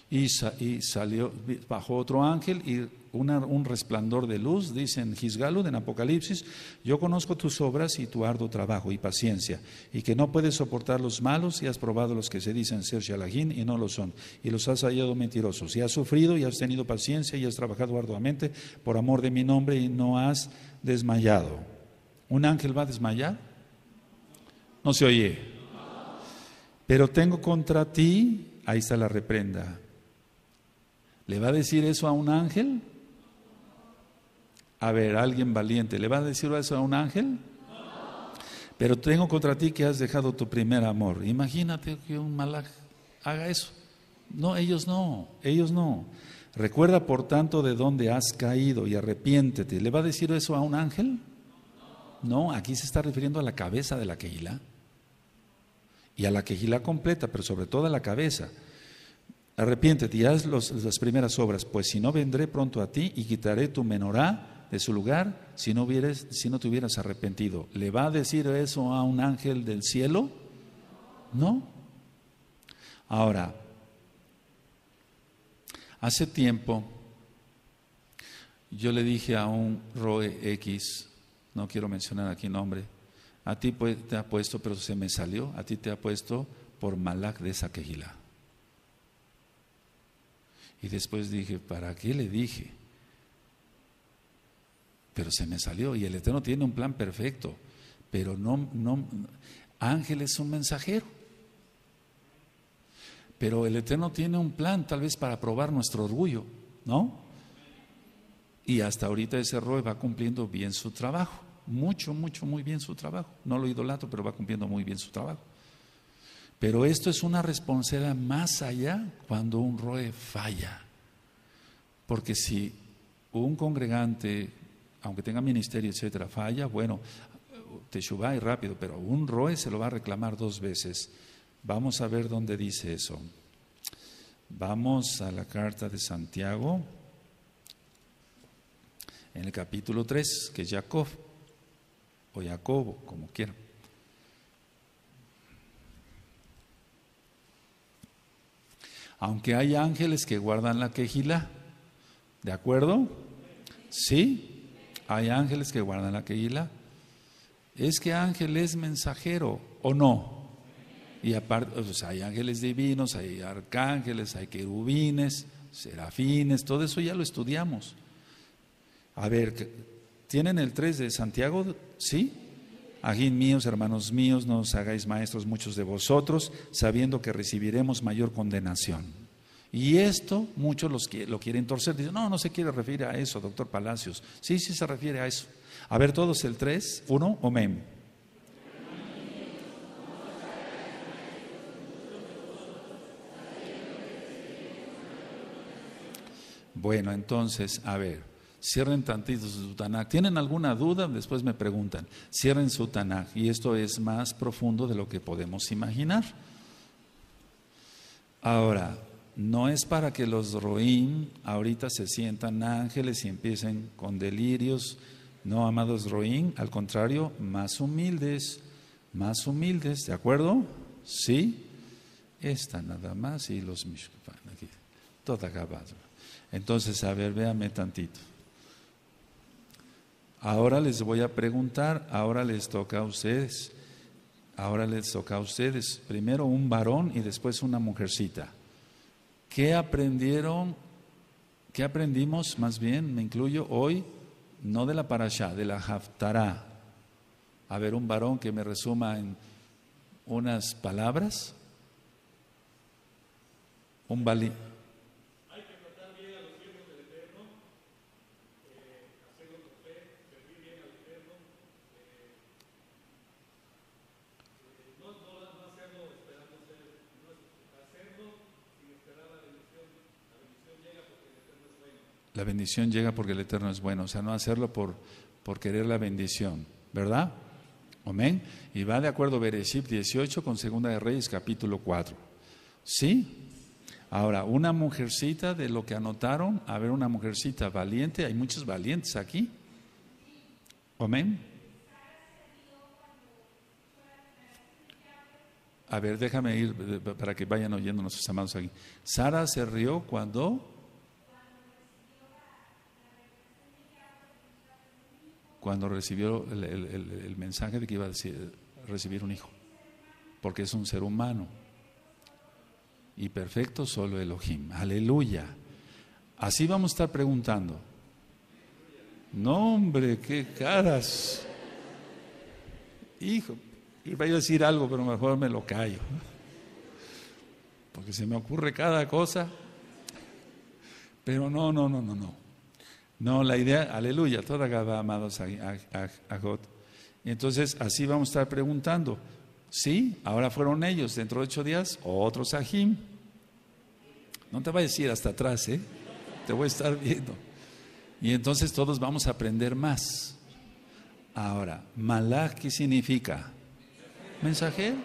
Y, y salió, bajó otro ángel y un resplandor de luz, dice en Gisgalud, en Apocalipsis, yo conozco tus obras y tu arduo trabajo y paciencia, y que no puedes soportar los malos y has probado los que se dicen ser Shalahín y no lo son, y los has hallado mentirosos, y has sufrido y has tenido paciencia y has trabajado arduamente por amor de mi nombre y no has desmayado. ¿Un ángel va a desmayar? No se oye. Pero tengo contra ti, ahí está la reprenda. ¿Le va a decir eso a un ángel? A ver, alguien valiente, ¿le va a decir eso a un ángel? Pero tengo contra ti que has dejado tu primer amor. Imagínate que un malaj haga eso. No, ellos no, ellos no. Recuerda por tanto de dónde has caído y arrepiéntete. ¿Le va a decir eso a un ángel? No, aquí se está refiriendo a la cabeza de la quejila Y a la quejila completa, pero sobre todo a la cabeza. Arrepiéntete y haz las primeras obras, pues si no vendré pronto a ti y quitaré tu menorá de su lugar si no, hubieres, si no te hubieras arrepentido. ¿Le va a decir eso a un ángel del cielo? No. Ahora, hace tiempo yo le dije a un Roe X, no quiero mencionar aquí nombre, a ti pues, te ha puesto, pero se me salió, a ti te ha puesto por Malak de Saquejilá. Y después dije, ¿para qué le dije? pero se me salió. Y el Eterno tiene un plan perfecto, pero no, no, Ángel es un mensajero. Pero el Eterno tiene un plan tal vez para probar nuestro orgullo, ¿no? Y hasta ahorita ese Roe va cumpliendo bien su trabajo, mucho, mucho, muy bien su trabajo. No lo idolato, pero va cumpliendo muy bien su trabajo. Pero esto es una responsabilidad más allá cuando un Roe falla. Porque si un congregante aunque tenga ministerio, etcétera, falla, bueno, te y rápido, pero un Roe se lo va a reclamar dos veces. Vamos a ver dónde dice eso. Vamos a la carta de Santiago, en el capítulo 3, que es Jacob, o Jacobo, como quieran. Aunque hay ángeles que guardan la quejila, ¿de acuerdo? ¿Sí? hay ángeles que guardan la Keila. Es que ángel es mensajero o no. Y aparte, hay ángeles divinos, hay arcángeles, hay querubines, serafines, todo eso ya lo estudiamos. A ver, ¿tienen el 3 de Santiago? ¿Sí? aquí míos, hermanos míos, no os hagáis maestros muchos de vosotros, sabiendo que recibiremos mayor condenación. Y esto muchos los, lo quieren torcer. Dicen, no, no se quiere referir a eso, doctor Palacios. Sí, sí se refiere a eso. A ver todos el 3, 1, menos. Bueno, entonces, a ver, cierren tantito su ¿Tienen alguna duda? Después me preguntan. Cierren su Y esto es más profundo de lo que podemos imaginar. Ahora, no es para que los roín ahorita se sientan ángeles y empiecen con delirios. No, amados roín, al contrario, más humildes, más humildes, ¿de acuerdo? Sí. Esta nada más y los mishkupan aquí. Todo acabado. Entonces, a ver, véame tantito. Ahora les voy a preguntar, ahora les toca a ustedes. Ahora les toca a ustedes. Primero un varón y después una mujercita. ¿Qué aprendieron? ¿Qué aprendimos más bien, me incluyo hoy, no de la parasha, de la haftará? A ver, un varón que me resuma en unas palabras. Un balí. La bendición llega porque el Eterno es bueno, o sea, no hacerlo por, por querer la bendición, ¿verdad? Amén. Y va de acuerdo Bereshit 18 con Segunda de Reyes capítulo 4. ¿Sí? Ahora, una mujercita de lo que anotaron, a ver, una mujercita valiente, hay muchos valientes aquí. Amén. A ver, déjame ir eh, para que vayan oyendo nuestros amados aquí. Sara se rió cuando cuando recibió el, mensaje de que iba a recibir un hijo, porque es un ser humano. Y perfecto solo Elohim. Aleluya. Así vamos a estar preguntando. No, hombre, qué caras. Hijo, iba a decir algo, pero mejor me lo callo. Porque se me ocurre cada cosa. Pero no, no, no, no, no. No, la idea, aleluya, toda Gaba, amados a, Entonces, así vamos a estar preguntando. Sí, ahora fueron ellos, dentro de ocho días, otros Ajim. No te voy a decir hasta atrás, ¿eh? Te voy a estar viendo. Y entonces todos vamos a aprender más. Ahora, Malak, ¿qué significa? Mensajero.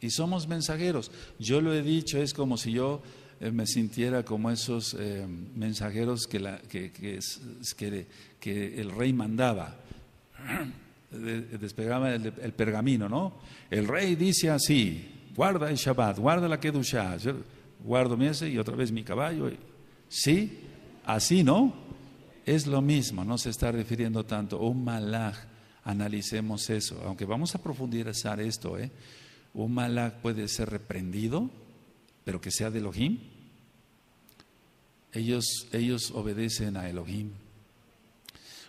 Y somos mensajeros. Yo lo he dicho, es como si yo eh, me sintiera como esos eh, mensajeros que, que, que, el rey mandaba. Despegaba el, pergamino, ¿no? El rey dice así, guarda el Shabbat, guarda la Kedushah, guardo mi ese y otra vez mi caballo. Sí, así, ¿no? Es lo mismo, no se está refiriendo tanto. Un oh, malaj, analicemos eso, aunque vamos a profundizar esto, ¿eh? Un malaj puede ser reprendido, pero que sea de Elohim, ellos, ellos obedecen a Elohim.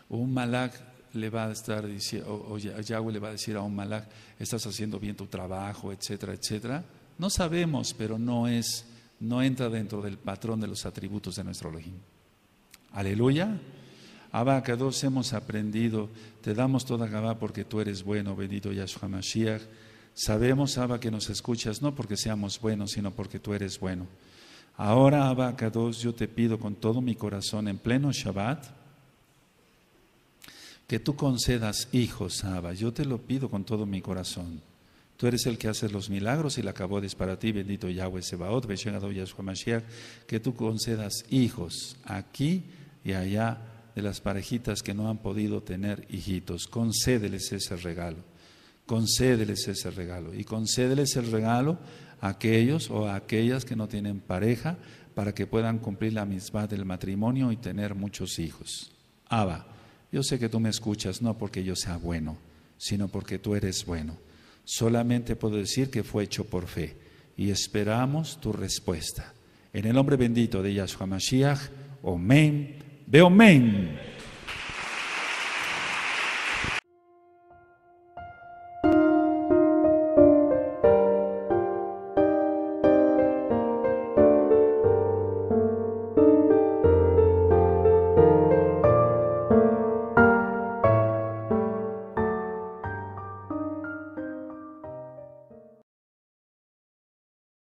un malak le va a estar diciendo, o Yahweh le va a decir a un malak, estás haciendo bien tu trabajo, etcétera, etcétera. No sabemos, pero no es, no entra dentro del patrón de los atributos de nuestro Elohim. Aleluya. dos hemos aprendido, te damos toda Gabá porque tú eres bueno, bendito Yahshua Mashiach. Sabemos, Abba, que nos escuchas no porque seamos buenos, sino porque tú eres bueno. Ahora, Abacados, yo te pido con todo mi corazón en pleno Shabbat que tú concedas hijos, Abba. Yo te lo pido con todo mi corazón. Tú eres el que hace los milagros y la cabodes para ti, bendito Yahweh Sebaot, Beshengado Yahshua Mashiach, que tú concedas hijos aquí y allá de las parejitas que no han podido tener hijitos. Concédeles ese regalo, concédeles ese regalo y concédeles el regalo aquellos o aquellas que no tienen pareja para que puedan cumplir la misma del matrimonio y tener muchos hijos. Abba, yo sé que tú me escuchas no porque yo sea bueno, sino porque tú eres bueno. Solamente puedo decir que fue hecho por fe y esperamos tu respuesta. En el nombre bendito de Yahshua Mashiach, men Veo Amén.